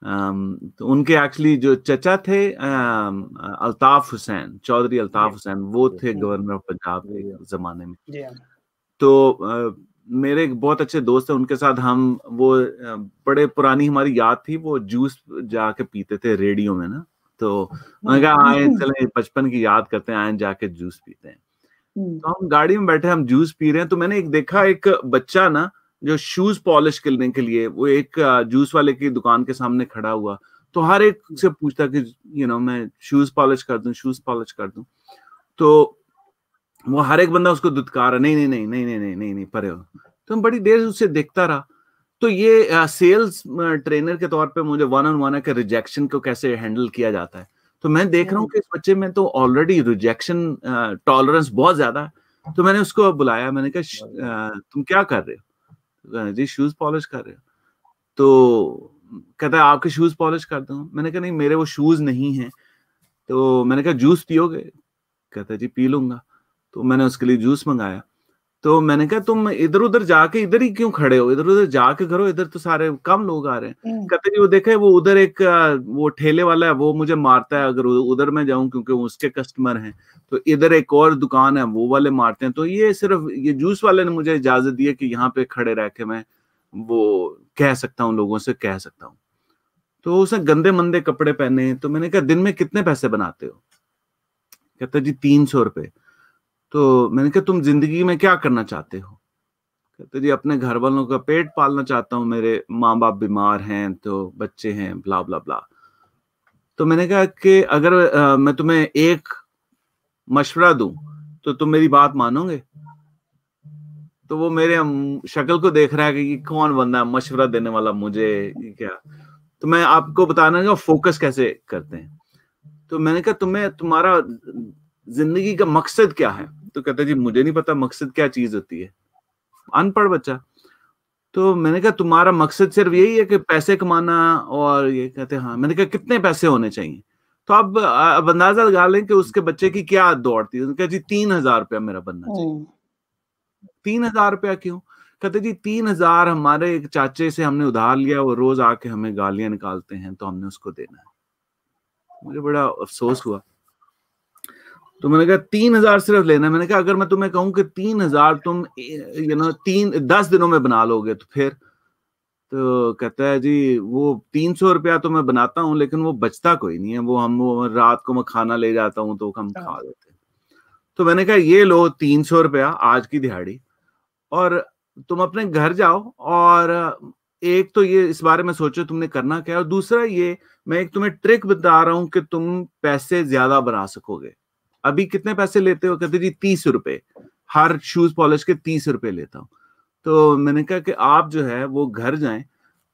Um, तो उनके एक्चुअली जो चचा थे um, अल्ताफ हुसैन चौधरी अल्ताफ हुसैन वो थे गवर्नर ऑफ पंजाब के जमाने में तो मेरे एक बहुत अच्छे दोस्त थे उनके साथ हम वो बड़े पुरानी हमारी याद थी वो जूस जाके पीते थे रेडियो में ना तो उन्होंने कहा आए चले बचपन की याद करते हैं आए जाके जूस पीते हैं हम्म। तो हम गाड़ी में बैठे हम जूस पी रहे हैं तो मैंने एक देखा एक बच्चा ना जो शूज पॉलिश करने के लिए वो एक जूस वाले की दुकान के सामने खड़ा हुआ तो हर एक से पूछता कि यू नो मैं शूज पॉलिश कर दूं शूज पॉलिश कर दूं तो वो हर एक बंदा उसको दुदकार नहीं नहीं नहीं नहीं नहीं नहीं नहीं नहीं परे हो तो मैं बड़ी देर उसे देखता रहा तो ये आ, सेल्स ट्रेनर के तौर पे मुझे वन ऑन वन के रिजेक्शन को कैसे हैंडल किया जाता है तो मैं देख रहा हूँ हम्म। कि इस बच्चे में तो ऑलरेडी रिजेक्शन टॉलरेंस बहुत ज्यादा है तो मैंने उसको बुलाया मैंने कहा तुम क्या कर रहे हो जी शूज पॉलिश कर रहे हो तो कहता है आपके शूज पॉलिश कर दो मैंने कहा नहीं मेरे वो शूज नहीं है तो मैंने कहा जूस पियोगे कहता है जी पी लूंगा तो मैंने उसके लिए जूस मंगाया तो मैंने कहा तुम इधर उधर जाके इधर ही क्यों खड़े हो इधर उधर जाके करो इधर तो सारे कम लोग आ रहे हैं हम्म। कहते जी वो देखे वो उधर एक वो ठेले वाला है वो मुझे मारता है अगर उधर मैं जाऊं क्योंकि उसके कस्टमर हैं तो इधर एक और दुकान है वो वाले मारते हैं तो ये सिर्फ ये जूस वाले ने मुझे इजाजत दी है कि यहाँ पे खड़े रह के मैं वो कह सकता हूँ लोगों से कह सकता हूँ तो उसने गंदे मंदे कपड़े पहने तो मैंने कहा दिन में कितने पैसे बनाते हो कहते जी तीन सौ रुपये तो मैंने कहा तुम जिंदगी में क्या करना चाहते हो कहते जी अपने घर वालों का पेट पालना चाहता हूँ मेरे माँ बाप बीमार हैं तो बच्चे हैं ब्ला ब्ला ब्ला तो मैंने कहा कि अगर आ, मैं तुम्हें एक मशवरा दूं तो तुम मेरी बात मानोगे तो वो मेरे शक्ल को देख रहा है कि कौन बंदा है मशवरा देने वाला मुझे क्या तो मैं आपको बताना फोकस कैसे करते हैं तो मैंने कहा तुम्हें तुम्हारा जिंदगी का मकसद क्या है तो कहता जी मुझे नहीं पता मकसद क्या चीज होती है अनपढ़ बच्चा तो मैंने कहा तुम्हारा मकसद सिर्फ यही है कि पैसे कमाना और ये कहते हाँ मैंने कहा कितने पैसे होने चाहिए तो अब अब अंदाजा लगा लें कि उसके बच्चे की क्या दौड़ थी कहा जी तीन हजार रुपया मेरा बनना चाहिए तीन हजार रुपया क्यों कहते जी तीन हजार हमारे एक चाचे से हमने उधार लिया वो रोज आके हमें गालियां निकालते हैं तो हमने उसको देना है मुझे बड़ा अफसोस हुआ तो मैंने कहा तीन हजार सिर्फ लेना मैंने कहा अगर मैं तुम्हें कहूं कि तीन हजार तुम यू नो तीन दस दिनों में बना लोगे तो फिर तो कहता है जी वो तीन सौ रुपया तो मैं बनाता हूँ लेकिन वो बचता कोई नहीं है वो हम वो रात को मैं खाना ले जाता हूँ तो हम खा हाँ। लेते तो मैंने कहा ये लो तीन सौ रुपया आज की दिहाड़ी और तुम अपने घर जाओ और एक तो ये इस बारे में सोचो तुमने करना क्या और दूसरा ये मैं एक तुम्हें ट्रिक बता रहा हूं कि तुम पैसे ज्यादा बना सकोगे अभी कितने पैसे लेते हो कहते जी तीस रुपए हर शूज पॉलिश के तीस रुपए लेता हूँ तो मैंने कहा कि आप जो है वो घर जाए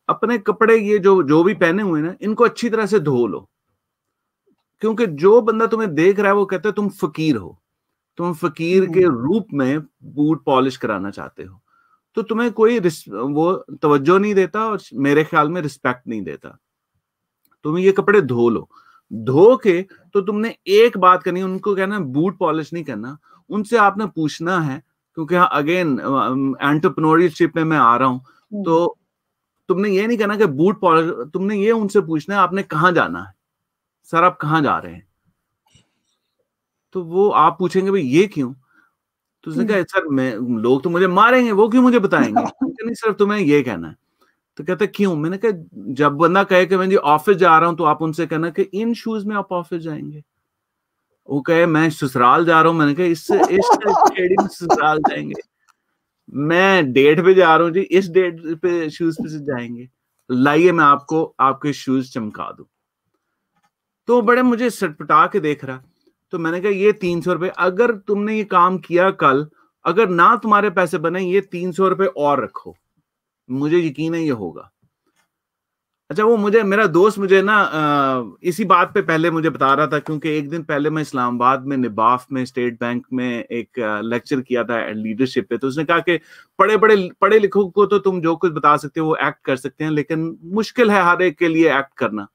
अपने कपड़े ये जो जो भी पहने हुए ना इनको अच्छी तरह से धो लो क्योंकि जो बंदा तुम्हें देख रहा है वो कहता है तुम फकीर हो तुम फकीर के हम्म। रूप में बूट पॉलिश कराना चाहते हो तो तुम्हें कोई वो तवज्जो नहीं देता और मेरे ख्याल में रिस्पेक्ट नहीं देता तुम ये कपड़े धो लो धो के तो तुमने एक बात करनी उनको कहना बूट पॉलिश नहीं करना उनसे आपने पूछना है क्योंकि हाँ, अगेन एंटरप्रनोरशिप में मैं आ रहा हूं हम्म। तो तुमने ये नहीं कहना कि बूट पॉलिश तुमने ये उनसे पूछना है आपने कहा जाना है सर आप कहा जा रहे हैं तो वो आप पूछेंगे भाई ये क्यों तो उसने कहा हम्म। सर मैं लोग तो मुझे मारेंगे वो क्यों मुझे बताएंगे तो नहीं सिर्फ तुम्हें ये कहना है तो कहता क्यों मैंने कहा जब बंदा कहे कि मैं जी ऑफिस जा रहा हूं तो आप उनसे कहना कि इन शूज में आप ऑफिस जाएंगे वो कहे मैं ससुराल जा रहा हूं मैंने कहा इस इस ससुराल जाएंगे मैं डेट पे जा रहा हूँ जी इस डेट पे शूज पे जाएंगे लाइए मैं आपको आपके शूज चमका दू तो बड़े मुझे सटपटा के देख रहा तो मैंने कहा ये तीन सौ रुपये अगर तुमने ये काम किया कल अगर ना तुम्हारे पैसे बने ये तीन सौ रुपये और रखो मुझे यकीन है ये होगा अच्छा वो मुझे मेरा दोस्त मुझे ना इसी बात पे पहले मुझे बता रहा था क्योंकि एक दिन पहले मैं इस्लामाबाद में निबाफ में स्टेट बैंक में एक लेक्चर किया था लीडरशिप पे तो उसने कहा कि पढ़े बड़े पढ़े लिखों को तो तुम जो कुछ बता सकते हो वो एक्ट कर सकते हैं लेकिन मुश्किल है हर एक के लिए एक्ट करना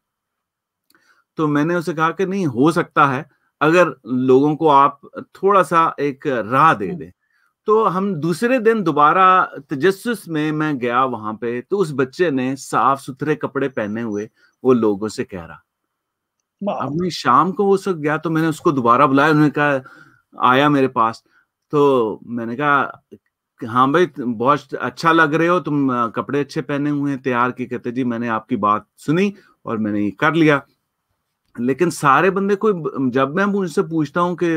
तो मैंने उसे कहा कि नहीं हो सकता है अगर लोगों को आप थोड़ा सा एक राह दे हम्म। दें तो हम दूसरे दिन दोबारा तजस्स में मैं गया वहां पे तो उस बच्चे ने साफ सुथरे कपड़े पहने हुए वो लोगों से कह रहा अब मैं शाम को वो सब गया तो मैंने उसको दोबारा बुलाया उन्होंने कहा आया मेरे पास तो मैंने कहा हाँ भाई बहुत अच्छा लग रहे हो तुम कपड़े अच्छे पहने हुए हैं तैयार की कहते जी मैंने आपकी बात सुनी और मैंने ये कर लिया लेकिन सारे बंदे कोई जब मैं उनसे पूछता हूँ कि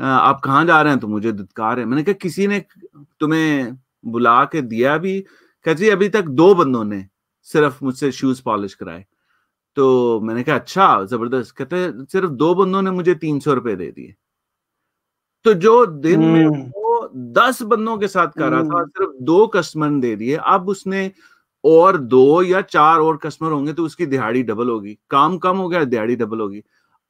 हाँ, आप कहाँ जा रहे हैं तो मुझे धुतकार है मैंने कहा किसी ने तुम्हें बुला के दिया भी कहती अभी तक दो बंदों ने सिर्फ मुझसे शूज पॉलिश कराए तो मैंने कहा अच्छा जबरदस्त कहते सिर्फ दो बंदों ने मुझे तीन सौ रुपए दे दिए तो जो दिन में हम्म। वो दस बंदों के साथ कर रहा था हम्म। सिर्फ दो कस्टमर ने दे दिए अब उसने और दो या चार और कस्टमर होंगे तो उसकी दिहाड़ी डबल होगी काम कम हो गया दिहाड़ी डबल होगी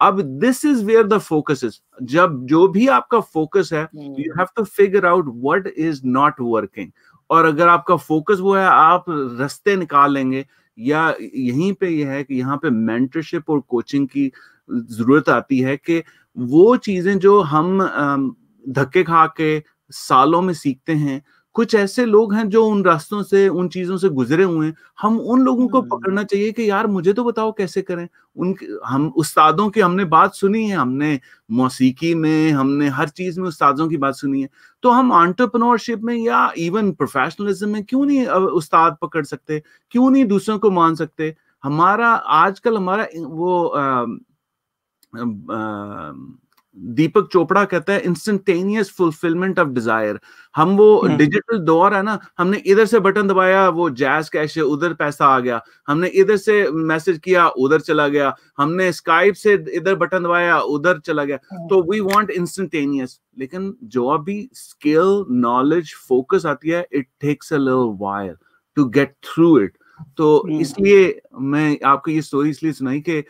अब this is where the focus is जब जो भी आपका फोकस है you have to figure out what is not working और अगर आपका फोकस वो है आप रस्ते निकालेंगे या यहीं पे ये यह है कि यहाँ पे मेंटरशिप और कोचिंग की जरूरत आती है कि वो चीजें जो हम धक्के खा के सालों में सीखते हैं कुछ ऐसे लोग हैं जो उन रास्तों से उन चीजों से गुजरे हुए हैं हम उन लोगों को हम्म। पकड़ना चाहिए कि यार मुझे तो बताओ कैसे करें उन हम उस्तादों की हमने बात सुनी है हमने मौसीकी में हमने हर चीज में उस्तादों की बात सुनी है तो हम ऑन्टरप्रनोरशिप में या इवन प्रोफेशनलिज्म में क्यों नहीं उस्ताद पकड़ सकते क्यों नहीं दूसरों को मान सकते हमारा आजकल हमारा वो आ, आ, दीपक चोपड़ा कहता है इंस्टेंटेनियस फुलफिलमेंट ऑफ डिजायर हम वो डिजिटल हम्म। दौर है ना हमने इधर से बटन दबाया वो जैज कैश है उधर पैसा आ गया हमने इधर से मैसेज किया उधर चला गया हमने स्काइप से इधर बटन दबाया उधर चला गया हम्म। तो वी वांट इंस्टेंटेनियस लेकिन जो भी स्किल नॉलेज फोकस आती है it takes a little while to get through it तो हम्म। इसलिए मैं आपको ये स्टोरी इसलिए सुनाई कि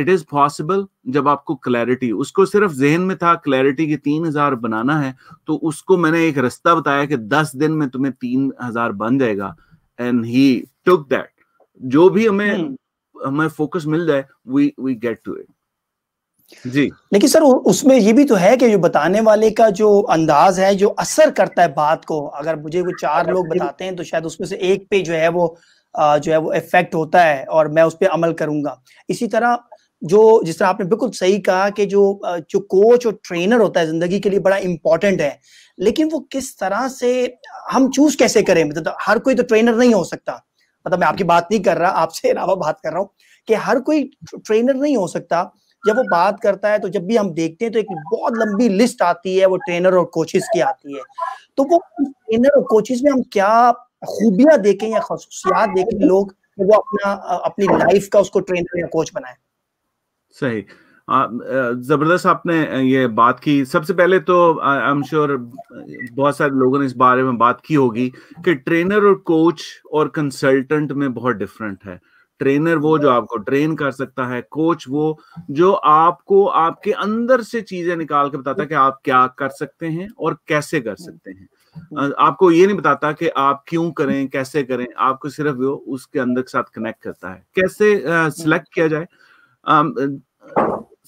इट इज पॉसिबल जब आपको क्लैरिटी उसको सिर्फ जहन में था क्लैरिटी की तीन हजार बनाना है तो उसको मैंने एक रास्ता बताया कि दस दिन में तुम्हें तीन हजार बन जाएगा एंड ही टुक दैट जो भी हमें हम्म। हमें फोकस मिल जाए we we get to it जी लेकिन सर उसमें ये भी तो है कि जो बताने वाले का जो अंदाज है जो असर करता है बात को अगर मुझे वो चार लोग बताते हैं तो शायद उसमें से एक पे जो है वो जो है वो इफेक्ट होता है और मैं उस पर अमल करूंगा इसी तरह जो जिस तरह आपने बिल्कुल सही कहा कि जो जो कोच और ट्रेनर होता है जिंदगी के लिए बड़ा इंपॉर्टेंट है लेकिन वो किस तरह से हम चूज कैसे करें मतलब तो हर कोई तो ट्रेनर नहीं हो सकता मतलब मैं आपकी बात नहीं कर रहा आपसे अलावा बात कर रहा हूँ कि हर कोई ट्रेनर नहीं हो सकता जब वो बात करता है तो जब भी हम देखते हैं तो एक बहुत लंबी लिस्ट आती है वो ट्रेनर और कोचिज की आती है तो वो ट्रेनर और कोचिज में हम क्या खूबियां देखें या खसूसियात देखें लोग तो वो अपना अपनी लाइफ का उसको ट्रेनर या कोच बनाए सही जबरदस्त आपने ये बात की सबसे पहले तो आई एम श्योर बहुत सारे लोगों ने इस बारे में बात की होगी कि ट्रेनर और कोच और कंसल्टेंट में बहुत डिफरेंट है ट्रेनर वो जो आपको ट्रेन कर सकता है कोच वो जो आपको आपके अंदर से चीजें निकाल के बताता है कि आप क्या कर सकते हैं और कैसे कर सकते हैं आपको ये नहीं बताता कि आप क्यों करें कैसे करें आपको सिर्फ वो उसके अंदर के साथ कनेक्ट करता है कैसे सिलेक्ट किया जाए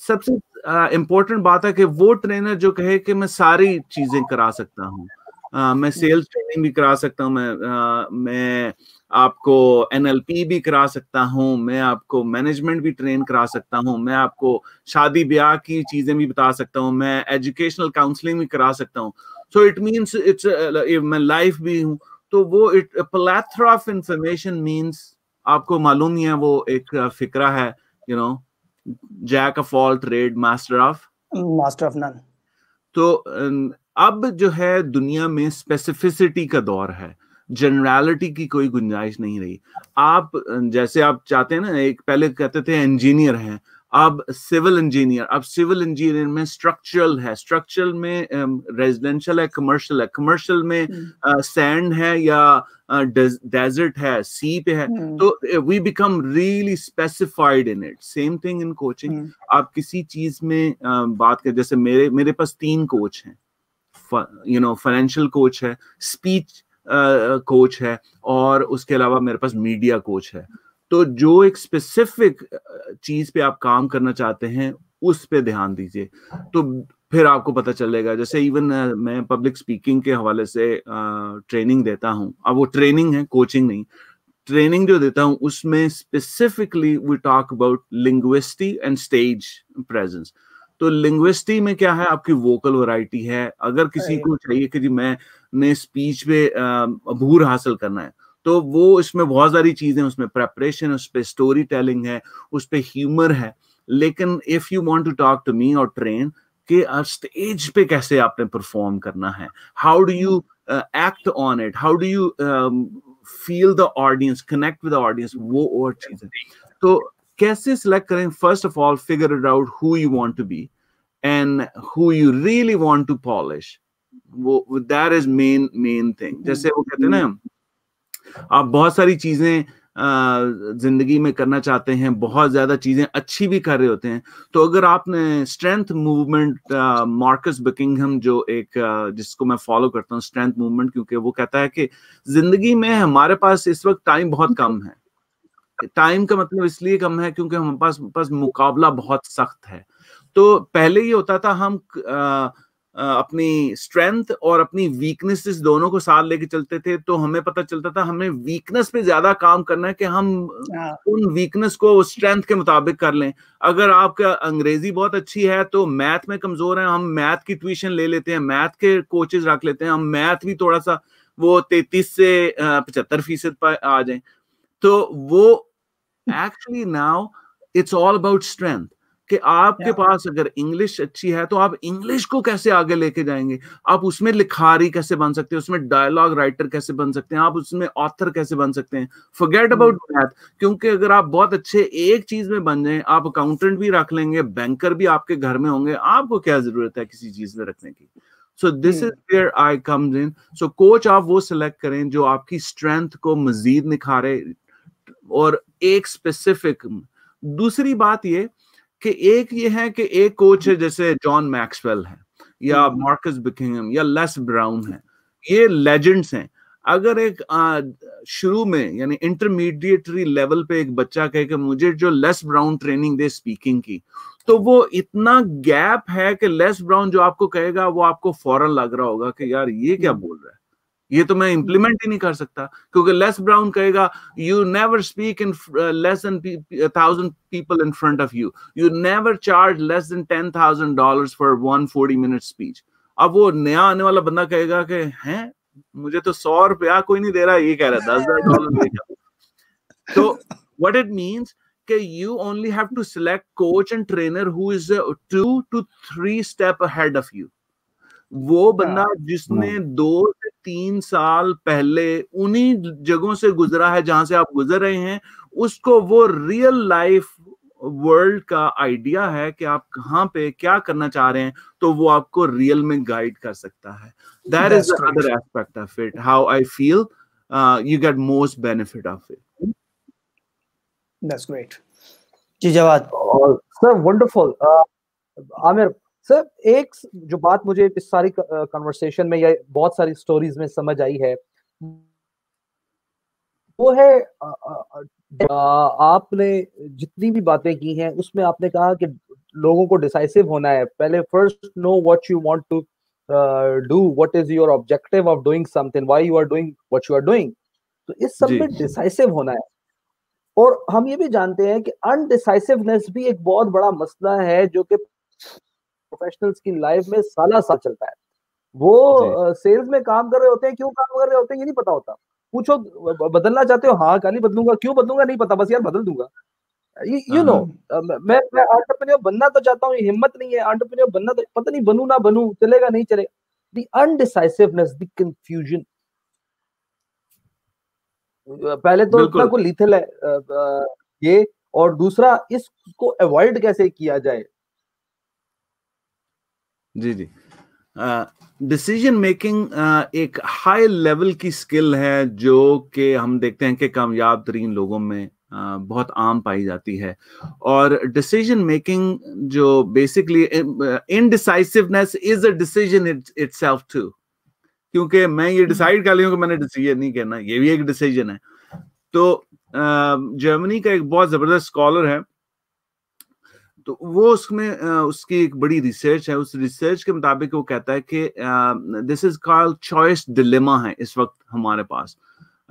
सबसे इंपॉर्टेंट बात है कि वो ट्रेनर जो कहे कि मैं सारी चीजें करा सकता हूँ आ, मैं सेल्स हम्म। ट्रेनिंग भी करा सकता हूँ मैं आ, मैं आपको एनएलपी भी करा सकता हूँ मैं आपको मैनेजमेंट भी ट्रेन करा सकता हूँ मैं आपको शादी ब्याह की चीजें भी बता सकता हूँ मैं एजुकेशनल काउंसलिंग भी करा सकता हूँ सो इट मीन्स इट्स मैं लाइफ भी हूँ तो वो it plethora of information means आपको मालूम ही है वो एक फिक्रा है you know jack of all trade master of master of none तो अब जो है दुनिया में स्पेसिफिसिटी का दौर है जनरलिटी की कोई गुंजाइश नहीं रही आप जैसे आप चाहते हैं ना एक पहले कहते थे इंजीनियर हैं अब सिविल इंजीनियर अब सिविल इंजीनियर में स्ट्रक्चरल है स्ट्रक्चरल में रेजिडेंशियल um, है कमर्शियल है कमर्शियल में सैंड hmm. uh, है या डेजर्ट uh, है सी पे है hmm. तो we become really specified in it same thing in coaching आप किसी चीज में uh, बात कर जैसे मेरे मेरे पास तीन कोच हैं यू नो फाइनेंशियल कोच है स्पीच कोच uh, है और उसके अलावा मेरे पास मीडिया कोच है तो जो एक स्पेसिफिक uh, चीज पे आप काम करना चाहते हैं उस पे ध्यान दीजिए तो फिर आपको पता चलेगा जैसे इवन uh, मैं पब्लिक स्पीकिंग के हवाले से ट्रेनिंग uh, देता हूँ अब वो ट्रेनिंग है कोचिंग नहीं ट्रेनिंग जो देता हूँ उसमें specifically we talk about linguistics and stage presence तो लिंग्विस्टी में क्या है आपकी वोकल वैरायटी है अगर किसी को चाहिए कि जी ने स्पीच पे अभूर हासिल करना है तो वो इसमें बहुत सारी चीजें उसमें प्रेपरेशन उस पर स्टोरी टेलिंग है उस पर ह्यूमर है लेकिन if you want to talk to me और ट्रेन के स्टेज पे कैसे आपने परफॉर्म करना है how do you act on it how do you feel the audience connect with audience वो और चीज है तो कैसे सिलेक्ट करें first of all figure it out who you want to be and who you really want to polish वो that is main main thing जैसे वो कहते हैं ना आप बहुत सारी चीजें जिंदगी में करना चाहते हैं बहुत ज्यादा चीजें अच्छी भी कर रहे होते हैं तो अगर आपने स्ट्रेंथ मूवमेंट मार्कस बुकिंग जो एक आ, जिसको मैं फॉलो करता हूँ स्ट्रेंथ मूवमेंट क्योंकि वो कहता है कि जिंदगी में हमारे पास इस वक्त टाइम बहुत कम है टाइम का मतलब इसलिए कम है क्योंकि हमारे पास पास मुकाबला बहुत सख्त है तो पहले ये होता था हम आ, अपनी स्ट्रेंथ और अपनी वीकनेसेस दोनों को साथ लेके चलते थे तो हमें पता चलता था हमें वीकनेस पे ज्यादा काम करना है कि हम हाँ। उन वीकनेस को स्ट्रेंथ के मुताबिक कर लें अगर आपका अंग्रेजी बहुत अच्छी है तो मैथ में कमजोर है हम मैथ की ट्यूशन ले लेते हैं मैथ के कोचेज रख लेते हैं हम मैथ भी थोड़ा सा वो तैतीस से पचहत्तर फीसद पर आ जाए तो वो actually now it's all about strength कि आपके पास अगर इंग्लिश अच्छी है तो आप इंग्लिश को कैसे आगे लेके जाएंगे आप उसमें लिखारी कैसे बन सकते हैं उसमें डायलॉग राइटर कैसे बन सकते हैं आप उसमें ऑथर कैसे बन सकते हैं फॉरगेट अबाउट मैथ क्योंकि अगर आप बहुत अच्छे एक चीज में बन जाए आप अकाउंटेंट भी रख लेंगे बैंकर भी आपके घर में होंगे आपको क्या जरूरत है किसी चीज में रखने की so this is where I come in so coach आप वो सिलेक्ट करें जो आपकी स्ट्रेंथ को मजीद निखारे और एक स्पेसिफिक दूसरी बात ये कि एक ये है कि एक कोच है जैसे जॉन मैक्सवेल है या मार्कस बिकिंगम या लेस ब्राउन है ये लेजेंड्स हैं अगर एक शुरू में यानी इंटरमीडिएटरी लेवल पे एक बच्चा कहे कि मुझे जो लेस ब्राउन ट्रेनिंग दे स्पीकिंग की तो वो इतना गैप है कि लेस ब्राउन जो आपको कहेगा वो आपको फौरन लग रहा होगा कि यार ये क्या हम्म। बोल रहा है ये तो मैं इंप्लीमेंट ही नहीं कर सकता क्योंकि लेस ब्राउन कहेगा you never speak in less than thousand people in front of you you never charge less than ten thousand dollar for one forty minute speech अब वो नया आने वाला बंदा कहेगा कि हैं मुझे तो सौ रुपया कोई नहीं दे रहा ये कह रहा है दस हजार डॉलर तो वट इट मीन्स कि you only have to select coach and trainer who is to two three step ahead of you वो अच्छा। बंदा जिसने हाँ। दो से तीन साल पहले उन्हीं जगहों से गुजरा है जहां से आप गुजर रहे हैं उसको वो रियल लाइफ वर्ल्ड का आइडिया है कि आप कहाँ पे क्या करना चाह रहे हैं तो वो आपको रियल में गाइड कर सकता है that is other aspect of it how I feel you get most benefit of it that's great जी जवाब सर वंडरफुल आमिर सर एक जो बात मुझे इस सारी कन्वर्सेशन में या बहुत सारी स्टोरीज में समझ आई है वो है आपने जितनी भी बातें की हैं उसमें आपने कहा कि लोगों को डिसाइसिव होना है पहले first know what you want to do what is your objective of doing something why you are doing what you are doing तो इस सब में डिसाइसिव होना है और हम ये भी जानते हैं कि अनडिसाइसिवनेस भी एक बहुत बड़ा मसला है जो कि प्रोफेशनल्स की लाइफ में साला साल चलता है वो सेल्स में काम कर रहे होते हैं क्यों काम कर रहे होते हैं ये नहीं पता होता पूछो बदलना चाहते हो हाँ खाली बदलूंगा क्यों बदलूंगा नहीं पता बस यार बदल दूंगा यू नो हाँ। मैं मैं आंट्रप्रन्योर बनना तो चाहता हूँ हिम्मत नहीं है आंट्रप्रन्योर बनना तो पता नहीं बनू ना बनू चलेगा नहीं चलेगा दी अनडिसाइसिवनेस दी कंफ्यूजन पहले तो इतना को लिथल है ये और दूसरा इसको अवॉइड कैसे किया जाए जी जी डिसीजन मेकिंग एक हाई लेवल की स्किल है जो कि हम देखते हैं कि कामयाब तरीन लोगों में uh, बहुत आम पाई जाती है और डिसीजन मेकिंग जो basically indecisiveness is a decision itself too क्योंकि मैं ये डिसाइड हम्म। कर लिया कि मैंने डिसीजन नहीं करना ये भी एक डिसीजन है तो जर्मनी का एक बहुत जबरदस्त स्कॉलर है तो वो उसमें उसकी एक बड़ी रिसर्च है उस रिसर्च के मुताबिक वो कहता है कि this is call choice dilemma है इस वक्त हमारे पास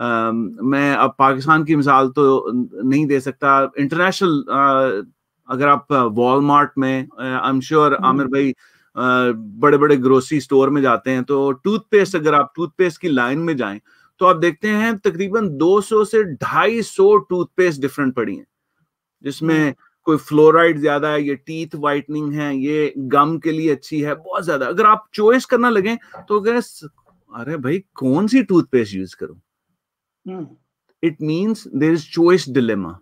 Uh, मैं अब पाकिस्तान की मिसाल तो नहीं दे सकता इंटरनेशनल uh, अगर आप वॉलमार्ट में आई एम श्योर आमिर भाई uh, बड़े बड़े ग्रोसरी स्टोर में जाते हैं तो टूथपेस्ट अगर आप टूथपेस्ट की लाइन में जाएं तो आप देखते हैं तकरीबन 200 से 250 टूथपेस्ट डिफरेंट पड़ी हैं जिसमें हम्म। कोई फ्लोराइड ज्यादा है ये टीथ वाइटनिंग है ये गम के लिए अच्छी है बहुत ज्यादा अगर आप चॉइस करना लगे तो अगर अरे भाई कौन सी टूथपेस्ट यूज करो it means there is choice dilemma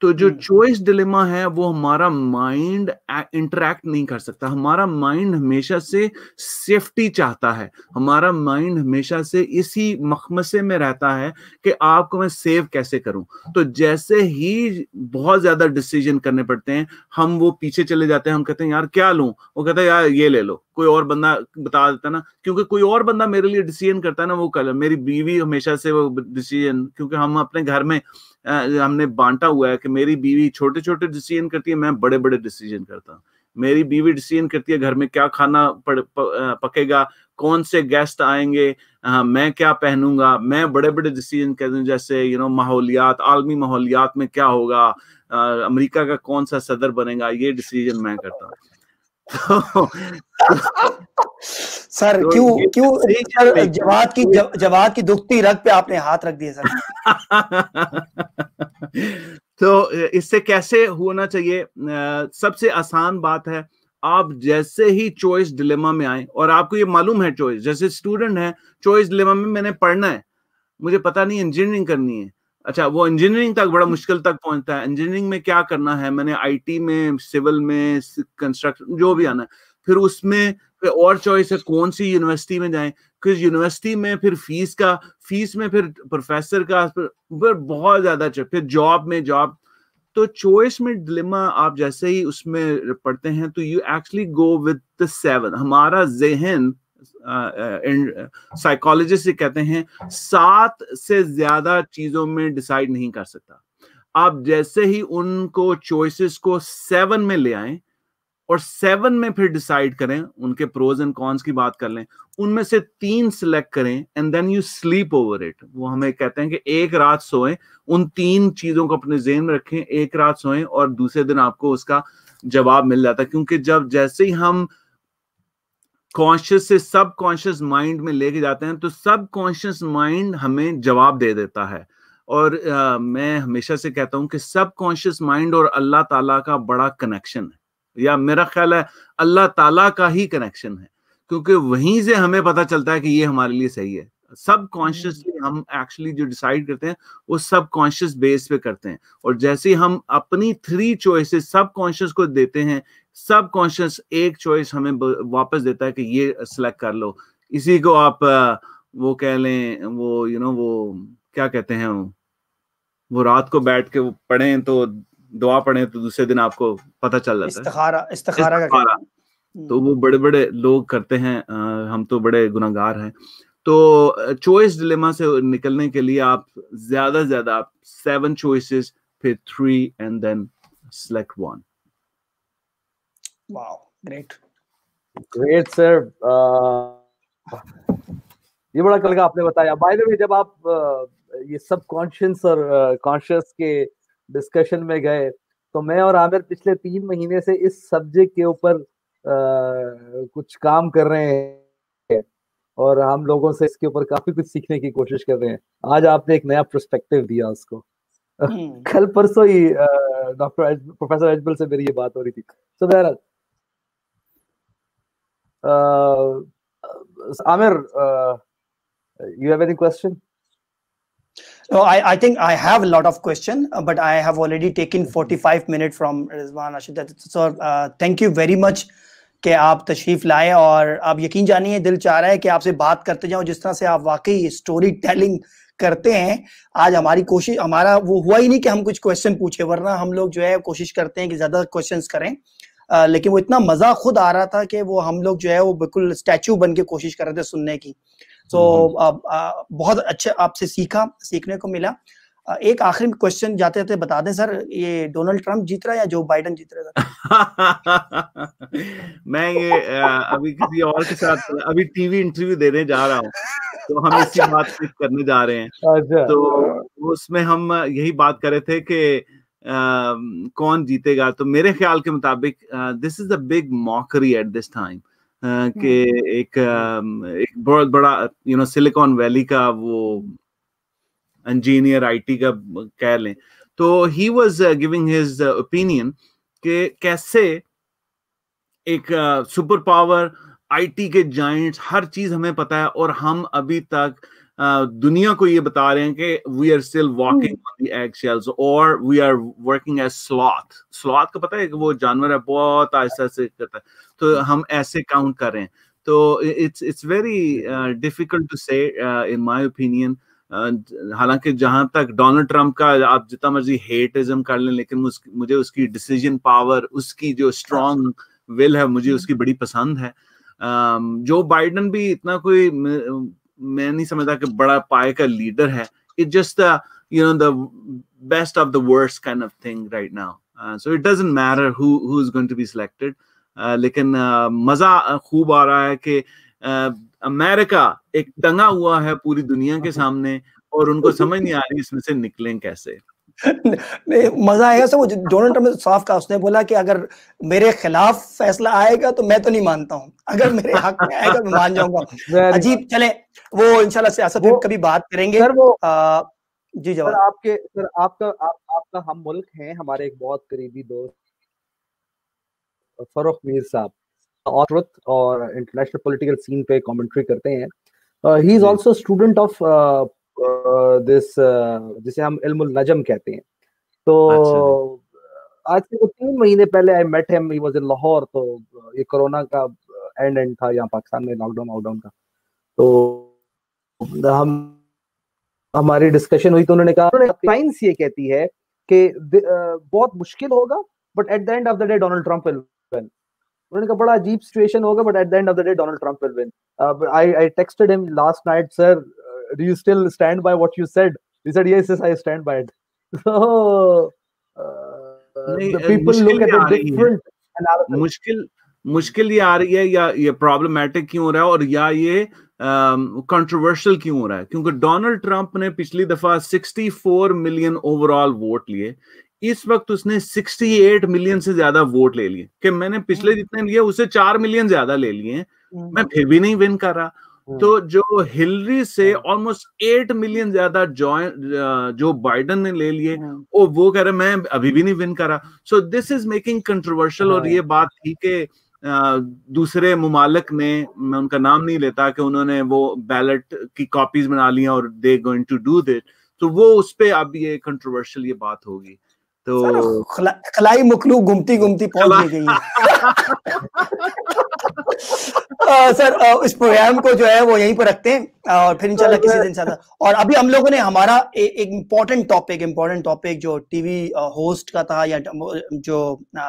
तो जो चॉइस हम्म। डिलेमा है वो हमारा माइंड इंटरेक्ट नहीं कर सकता हमारा माइंड हमेशा से सेफ्टी चाहता है हमारा माइंड हमेशा से इसी मखमसे में रहता है कि आपको मैं सेव कैसे करूं तो जैसे ही बहुत ज्यादा डिसीजन करने पड़ते हैं हम वो पीछे चले जाते हैं हम कहते हैं यार क्या लूं वो कहते हैं यार ये ले लो कोई और बंदा बता देता ना क्योंकि कोई और बंदा मेरे लिए डिसीजन करता है ना वो कलर मेरी बीवी हमेशा से वो डिसीजन क्योंकि हम अपने घर में आ, हमने बांटा हुआ है कि मेरी बीवी छोटे छोटे डिसीजन करती है मैं बड़े बड़े डिसीजन करता हूँ मेरी बीवी डिसीजन करती है घर में क्या खाना पड़, प, प, पकेगा कौन से गेस्ट आएंगे आ, मैं क्या पहनूंगा मैं बड़े बड़े डिसीजन कर दूँ जैसे यू नो माहौलियात आलमी माहौलियात में क्या होगा आ, अमेरिका का कौन सा सदर बनेगा ये डिसीजन मैं करता हूँ सर तो क्यों क्यों सर जवाद की जवाद की दुखती रग पे आपने हाथ रख दिया सर तो इससे कैसे होना चाहिए सबसे आसान बात है आप जैसे ही चॉइस डिलेमा में आए और आपको ये मालूम है चॉइस जैसे स्टूडेंट है चॉइस डिलेमा में मैंने पढ़ना है मुझे पता नहीं इंजीनियरिंग करनी है अच्छा वो इंजीनियरिंग तक बड़ा मुश्किल तक पहुंचता है इंजीनियरिंग में क्या करना है मैंने आईटी में सिविल में कंस्ट्रक्शन जो भी आना है फिर उसमें फिर और चॉइस है कौन सी यूनिवर्सिटी में जाए फिर यूनिवर्सिटी में फिर फीस का फीस में फिर प्रोफेसर का फिर बहुत ज्यादा फिर जॉब में जॉब तो चॉइस में डिलेमा आप जैसे ही उसमें पढ़ते हैं तो you actually go with the seven हमारा जहन साइकोलॉजिस्ट कहते हैं सात से ज्यादा चीजों में डिसाइड नहीं कर सकता आप जैसे ही उनको चॉइसेस को सेवन में ले आए और सेवन में फिर डिसाइड करें उनके प्रोज एंड कॉन्स की बात कर लें उनमें से तीन सिलेक्ट करें and then you sleep over it वो हमें कहते हैं कि एक रात सोए उन तीन चीजों को अपने जेन में रखें एक रात सोए और दूसरे दिन आपको उसका जवाब मिल जाता है क्योंकि जब जैसे ही हम कॉन्शियस से सब कॉन्शियस माइंड में लेके जाते हैं तो सब कॉन्शियस माइंड हमें जवाब दे देता है और आ, मैं हमेशा से कहता हूं कि सब कॉन्शियस माइंड और अल्लाह ताला का बड़ा कनेक्शन है या मेरा ख्याल है अल्लाह ताला का ही कनेक्शन है क्योंकि वहीं से हमें पता चलता है कि ये हमारे लिए सही है सब कॉन्शियसली हम्म। हम एक्चुअली जो डिसाइड करते हैं वो सब कॉन्शियस बेस पे करते हैं और जैसे हम अपनी थ्री चॉइसेस सब कॉन्शियस को देते हैं सब कॉन्शियस एक चॉइस हमें वापस देता है कि ये सिलेक्ट कर लो इसी को आप वो कह लें वो यू you नो know, वो क्या कहते हैं वो वो रात को बैठ के वो तो दुआ पढ़े तो दूसरे दिन आपको पता चल जाता है इस्तखारा इस्तखारा, इस्तखारा का तो वो हम्म। बड़े बड़े लोग करते हैं आ, हम तो बड़े गुनागार हैं तो चॉइस डिलेमा से निकलने के लिए आप ज्यादा से ज्यादा आप सेवन चॉइसेस फिर three and then select one Wow, great. Great, sir. Uh, ये बड़ा कल का आपने बताया बाय द वे जब आप ये सब कॉन्शियस और कॉन्शियस के डिस्कशन में गए तो मैं और आमिर पिछले तीन महीने से इस सब्जेक्ट के ऊपर कुछ काम कर रहे हैं और हम लोगों से इसके ऊपर काफी कुछ सीखने की कोशिश कर रहे हैं आज आपने एक नया प्रस्पेक्टिव दिया उसको हम्म। कल परसों ही डॉक्टर प्रोफेसर अजबल से मेरी ये बात हो रही थी सो so, बहरहाल Uh, Amir, uh, you have any question? No, I, I think I have a lot of question, but I have already taken 45 minutes from Rizwan Ashid. So uh, thank you very much कि आप तशरीफ लाए और आप यकीन जानिए दिल चाह रहा है कि आपसे बात करते जाओ जिस तरह से आप वाकई स्टोरी टेलिंग करते हैं आज हमारी कोशिश हमारा वो हुआ ही नहीं कि हम कुछ क्वेश्चन पूछे वरना हम लोग जो है कोशिश करते हैं कि ज्यादा क्वेश्चंस करें आ, लेकिन वो इतना मजा खुद आ रहा था कि वो हम लोग जो है वो बिल्कुल स्टैचू बन के कोशिश कर रहे थे सुनने की तो so, हम्म, हम्म। बहुत अच्छे आपसे सीखा सीखने को मिला एक आखिरी क्वेश्चन जाते जाते बता दें सर ये डोनाल्ड ट्रंप जीत रहा है या जो बाइडन जीत रहा है मैं ये अभी किसी और के साथ अभी टीवी इंटरव्यू देने जा रहा हूँ तो हम इसकी अच्छा। बात करने जा रहे हैं अच्छा। तो उसमें हम यही बात कर रहे थे कि Um, कौन जीतेगा तो मेरे ख्याल के मुताबिक this is the big mockery at this time के hmm. एक um, एक बहुत बड़ा यू नो सिलिकॉन वैली का वो इंजीनियर आईटी का कह लें तो he was giving his opinion के कैसे एक सुपर पावर आईटी के जाइंट्स हर चीज हमें पता है और हम अभी तक दुनिया को ये बता रहे हैं कि we are still walking on the eggshells और we are working as sloth sloth का पता है कि वो जानवर है बहुत आहिस्ता से करता है तो hmm. हम ऐसे काउंट कर रहे हैं तो it's it's very difficult to say in my opinion हालांकि जहां तक डोनाल्ड ट्रंप का आप जितना मर्जी हेटिज्म कर लें लेकिन मुझे उसकी डिसीजन पावर उसकी जो स्ट्रॉन्ग विल है मुझे hmm. उसकी बड़ी पसंद है जो बाइडन भी इतना कोई मैं नहीं समझता कि बड़ा पाए का लीडर है it just you know the best of the worst kind of thing right now so it doesn't matter who is going to be selected लेकिन uh, मजा खूब आ रहा है कि अमेरिका uh, एक टंगा हुआ है पूरी दुनिया के हाँ। सामने और उनको समझ नहीं आ रही इसमें से निकलें कैसे મે મજા આયેગા સબ ડોનર ટર્મ મે સાફ કાસ્તે બોલા કે અગર મેરે ખિલાફ ફેસલા આયેગા તો મે તો નહીં માનતા હું અગર મેરે હક મે આયેગા મે માન જાઉંગા અજીબ ચલે વો ઇન્શાલ્લા સિયાસત વિત કભી વાત કરેંગે સર વો જી જવાબ સર આપકે સર આપકા આપકા હમ મુલક હે હમારે એક બહોત કરીબી દોસ્ત ફરખ વીર સાબ ઓથર ઓર ઇન્ટરનેશનલ પોલિટિકલ સીન પે કોમેન્ટરી કરતે હે he is also student of this जिसे हम इल्मुल नजम कहते हैं तो अच्छा आज से कुछ तीन महीने पहले I met him he was in Lahore तो ये कोरोना का एंड एंड था यहाँ पाकिस्तान में लॉकडाउन आउटडाउन का तो हम हमारी डिस्कशन हुई तो उन्होंने कहा साइंस ये कहती है कि बहुत मुश्किल होगा but at the end of the day Donald Trump will win उन्होंने कहा बड़ा अजीब सिचुएशन होगा but at the end of the day Donald Trump will win I I texted him last night sir do you still stand by what you said he said yes yes i stand by it so uh, नहीं, the people look at the different मुश्किल मुश्किल ये आ रही है या ये problematic क्यों हो रहा है और या ये कंट्रोवर्शियल um, क्यों हो रहा है क्योंकि डोनाल्ड ट्रंप ने पिछली दफा 64 मिलियन ओवरऑल वोट लिए इस वक्त उसने 68 मिलियन से ज्यादा वोट ले लिए कि मैंने पिछले हम्म। जितने लिए उसे चार मिलियन ज्यादा ले लिए हम्म। मैं फिर भी नहीं विन कर रहा तो हम्म। जो हिलरी से ऑलमोस्ट एट मिलियन ज्यादा जॉइन जो बाइडन ने ले लिए वो हाँ। वो कह रहे मैं अभी भी नहीं विन करा so this is making controversial और ये हाँ। बात थी कि दूसरे ममालक ने मैं उनका नाम नहीं लेता कि उन्होंने वो बैलेट की कॉपीज बना ली और they going to do that तो वो उस पर अब ये कंट्रोवर्शियल ये बात होगी तो खला, खलाई मखलू घूमती घूमती पहुंच गई है सर uh, इस प्रोग्राम को जो है वो यहीं पर रखते हैं और फिर इंशाल्लाह किसी दिन साथ और अभी हम लोगों ने हमारा ए, एक इम्पोर्टेंट टॉपिक इम्पोर्टेंट टॉपिक जो टीवी होस्ट का था या जो आ,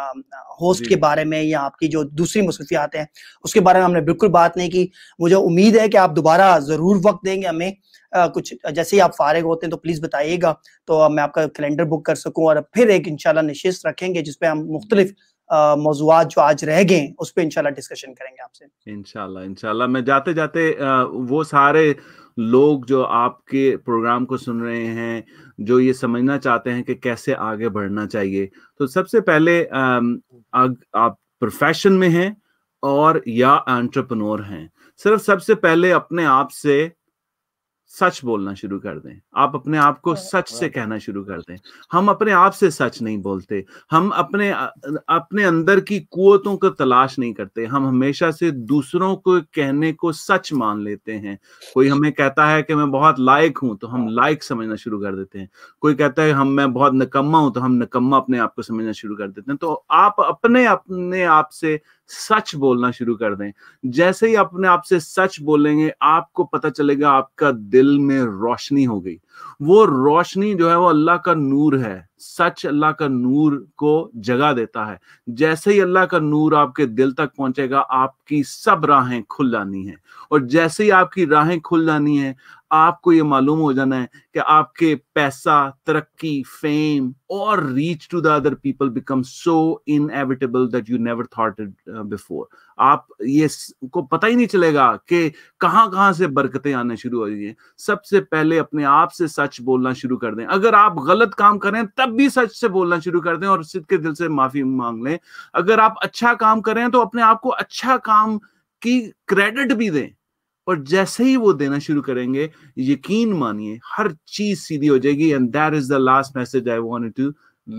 होस्ट के बारे में या आपकी जो दूसरी मसरूफियात हैं उसके बारे में हमने बिल्कुल बात नहीं की मुझे उम्मीद है कि आप दोबारा ज़रूर वक्त देंगे हमें कुछ जैसे ही आप फारिग होते हैं तो प्लीज़ बताइएगा तो मैं आपका कैलेंडर बुक कर सकूं और फिर एक इनशाला नशिस्त रखेंगे जिसपे हम मुख्तलिफ मौजूद जो आज रह गए उस पर इनशाला डिस्कशन करेंगे आपसे इनशाला इनशाला मैं जाते जाते वो सारे लोग जो आपके प्रोग्राम को सुन रहे हैं जो ये समझना चाहते हैं कि कैसे आगे बढ़ना चाहिए तो सबसे पहले आप प्रोफेशन में हैं और या एंटरप्रेन्योर हैं सिर्फ सबसे पहले अपने आप से सच बोलना शुरू कर दें आप अपने आप को सच से कहना शुरू कर दें हम अपने आप से सच नहीं बोलते हम अपने अपने अंदर की कुतों को तलाश नहीं करते हम हमेशा से दूसरों को कहने को सच मान लेते हैं कोई हमें कहता है कि मैं बहुत लायक हूं तो हम लायक समझना शुरू कर देते हैं कोई कहता है हम मैं बहुत नकम्मा हूं तो हम नकम्मा अपने आप को समझना शुरू कर देते हैं तो आप अपने अपने आप से सच बोलना शुरू कर दें जैसे ही अपने आप से सच बोलेंगे आपको पता चलेगा आपका दिल में रोशनी हो गई वो रोशनी जो है वो अल्लाह का नूर है सच अल्लाह का नूर को जगा देता है जैसे ही अल्लाह का नूर आपके दिल तक पहुंचेगा आपकी सब राहें खुल जानी है और जैसे ही आपकी राहें खुल जानी है आपको ये मालूम हो जाना है कि आपके पैसा तरक्की फेम और reach to the other people become so inevitable that you never thought it before आप ये को पता ही नहीं चलेगा कि कहां कहां से बरकतें आने शुरू हो रही हैं सबसे पहले अपने आप से सच बोलना शुरू कर दें अगर आप गलत काम करें तब आप भी सच से बोलना शुरू कर दें और सिद्ध के दिल से माफी मांग लें अगर आप अच्छा काम कर रहे हैं तो अपने आप को अच्छा काम की क्रेडिट भी दें और जैसे ही वो देना शुरू करेंगे यकीन मानिए हर चीज सीधी हो जाएगी and that is the last message I want to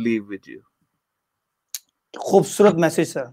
leave with you खूबसूरत message sir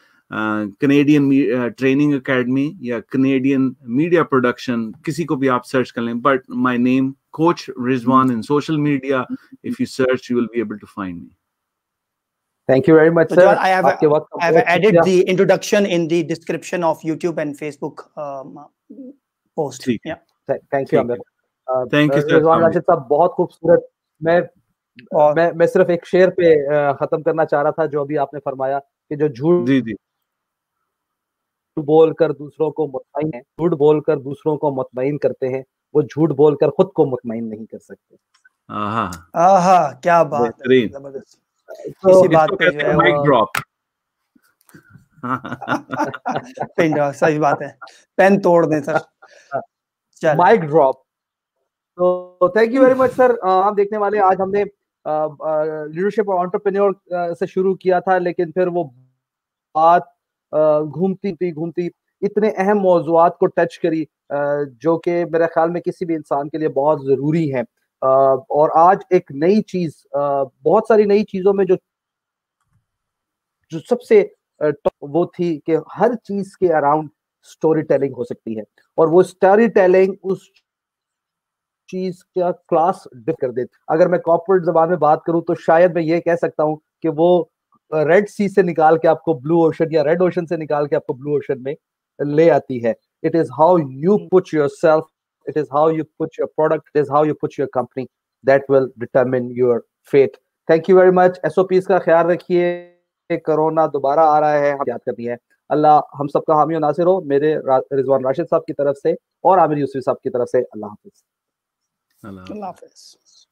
Canadian training academy या कनेडियन मीडिया प्रोडक्शन किसी को भी आप सर्च कर लें but my name coach Rizwan in social media if you search you will be able to find me Thank you very much, so, sir. John, I have, a, I have added yeah. the introduction in the description of YouTube and Facebook um, post. Thik. Yeah. Th thank you, Amir. Uh, thank you, sir. Rizwan Rashid साहब बहुत खूबसूरत मैं और मैं मैं सिर्फ एक शेर पे खत्म करना चाह रहा था जो अभी आपने फरमाया कि जो झूठ बोलकर दूसरों को मुतमिन है झूठ बोलकर दूसरों को मुतमिन करते हैं वो झूठ बोलकर खुद को मुतमिन नहीं कर सकते आहा आहा क्या बात तो बात ड्रॉप ड्रॉप सही बात है पेन तोड़ दें सर माइक ड्रॉप तो thank you very much sir आप देखने वाले आज हमने लीडरशिप और ऑन्टरप्रेन्योर से शुरू किया था लेकिन फिर वो बात घूमती थी घूमती इतने अहम मौजूद को टच करी जो कि मेरे ख्याल में किसी भी इंसान के लिए बहुत ज़रूरी है और आज एक नई चीज़ बहुत सारी नई चीज़ों में जो जो सबसे वो थी कि हर चीज़ के अराउंड स्टोरी टेलिंग हो सकती है और वो स्टोरी टेलिंग उस चीज का क्लास डिप कर देती अगर मैं कॉर्पोरेट जबान में बात करूं तो शायद मैं ये कह सकता हूं कि वो रेड सी से निकाल के आपको ब्लू ओशन या रेड ओशन से निकाल के आपको ब्लू ओशन में ले आती है it is how you pitch yourself it is how you pitch your product it is how you pitch your company that will determine your fate thank you very much एस का ख्याल रखिए corona दोबारा आ रहा है हम याद करनी है अल्लाह हम सबका हामी नासिर हो मेरे रिजवान राशिद साहब की तरफ से और आमिर यूसुफ साहब की तरफ से अल्लाह हाफिज अल्लाह हाफिज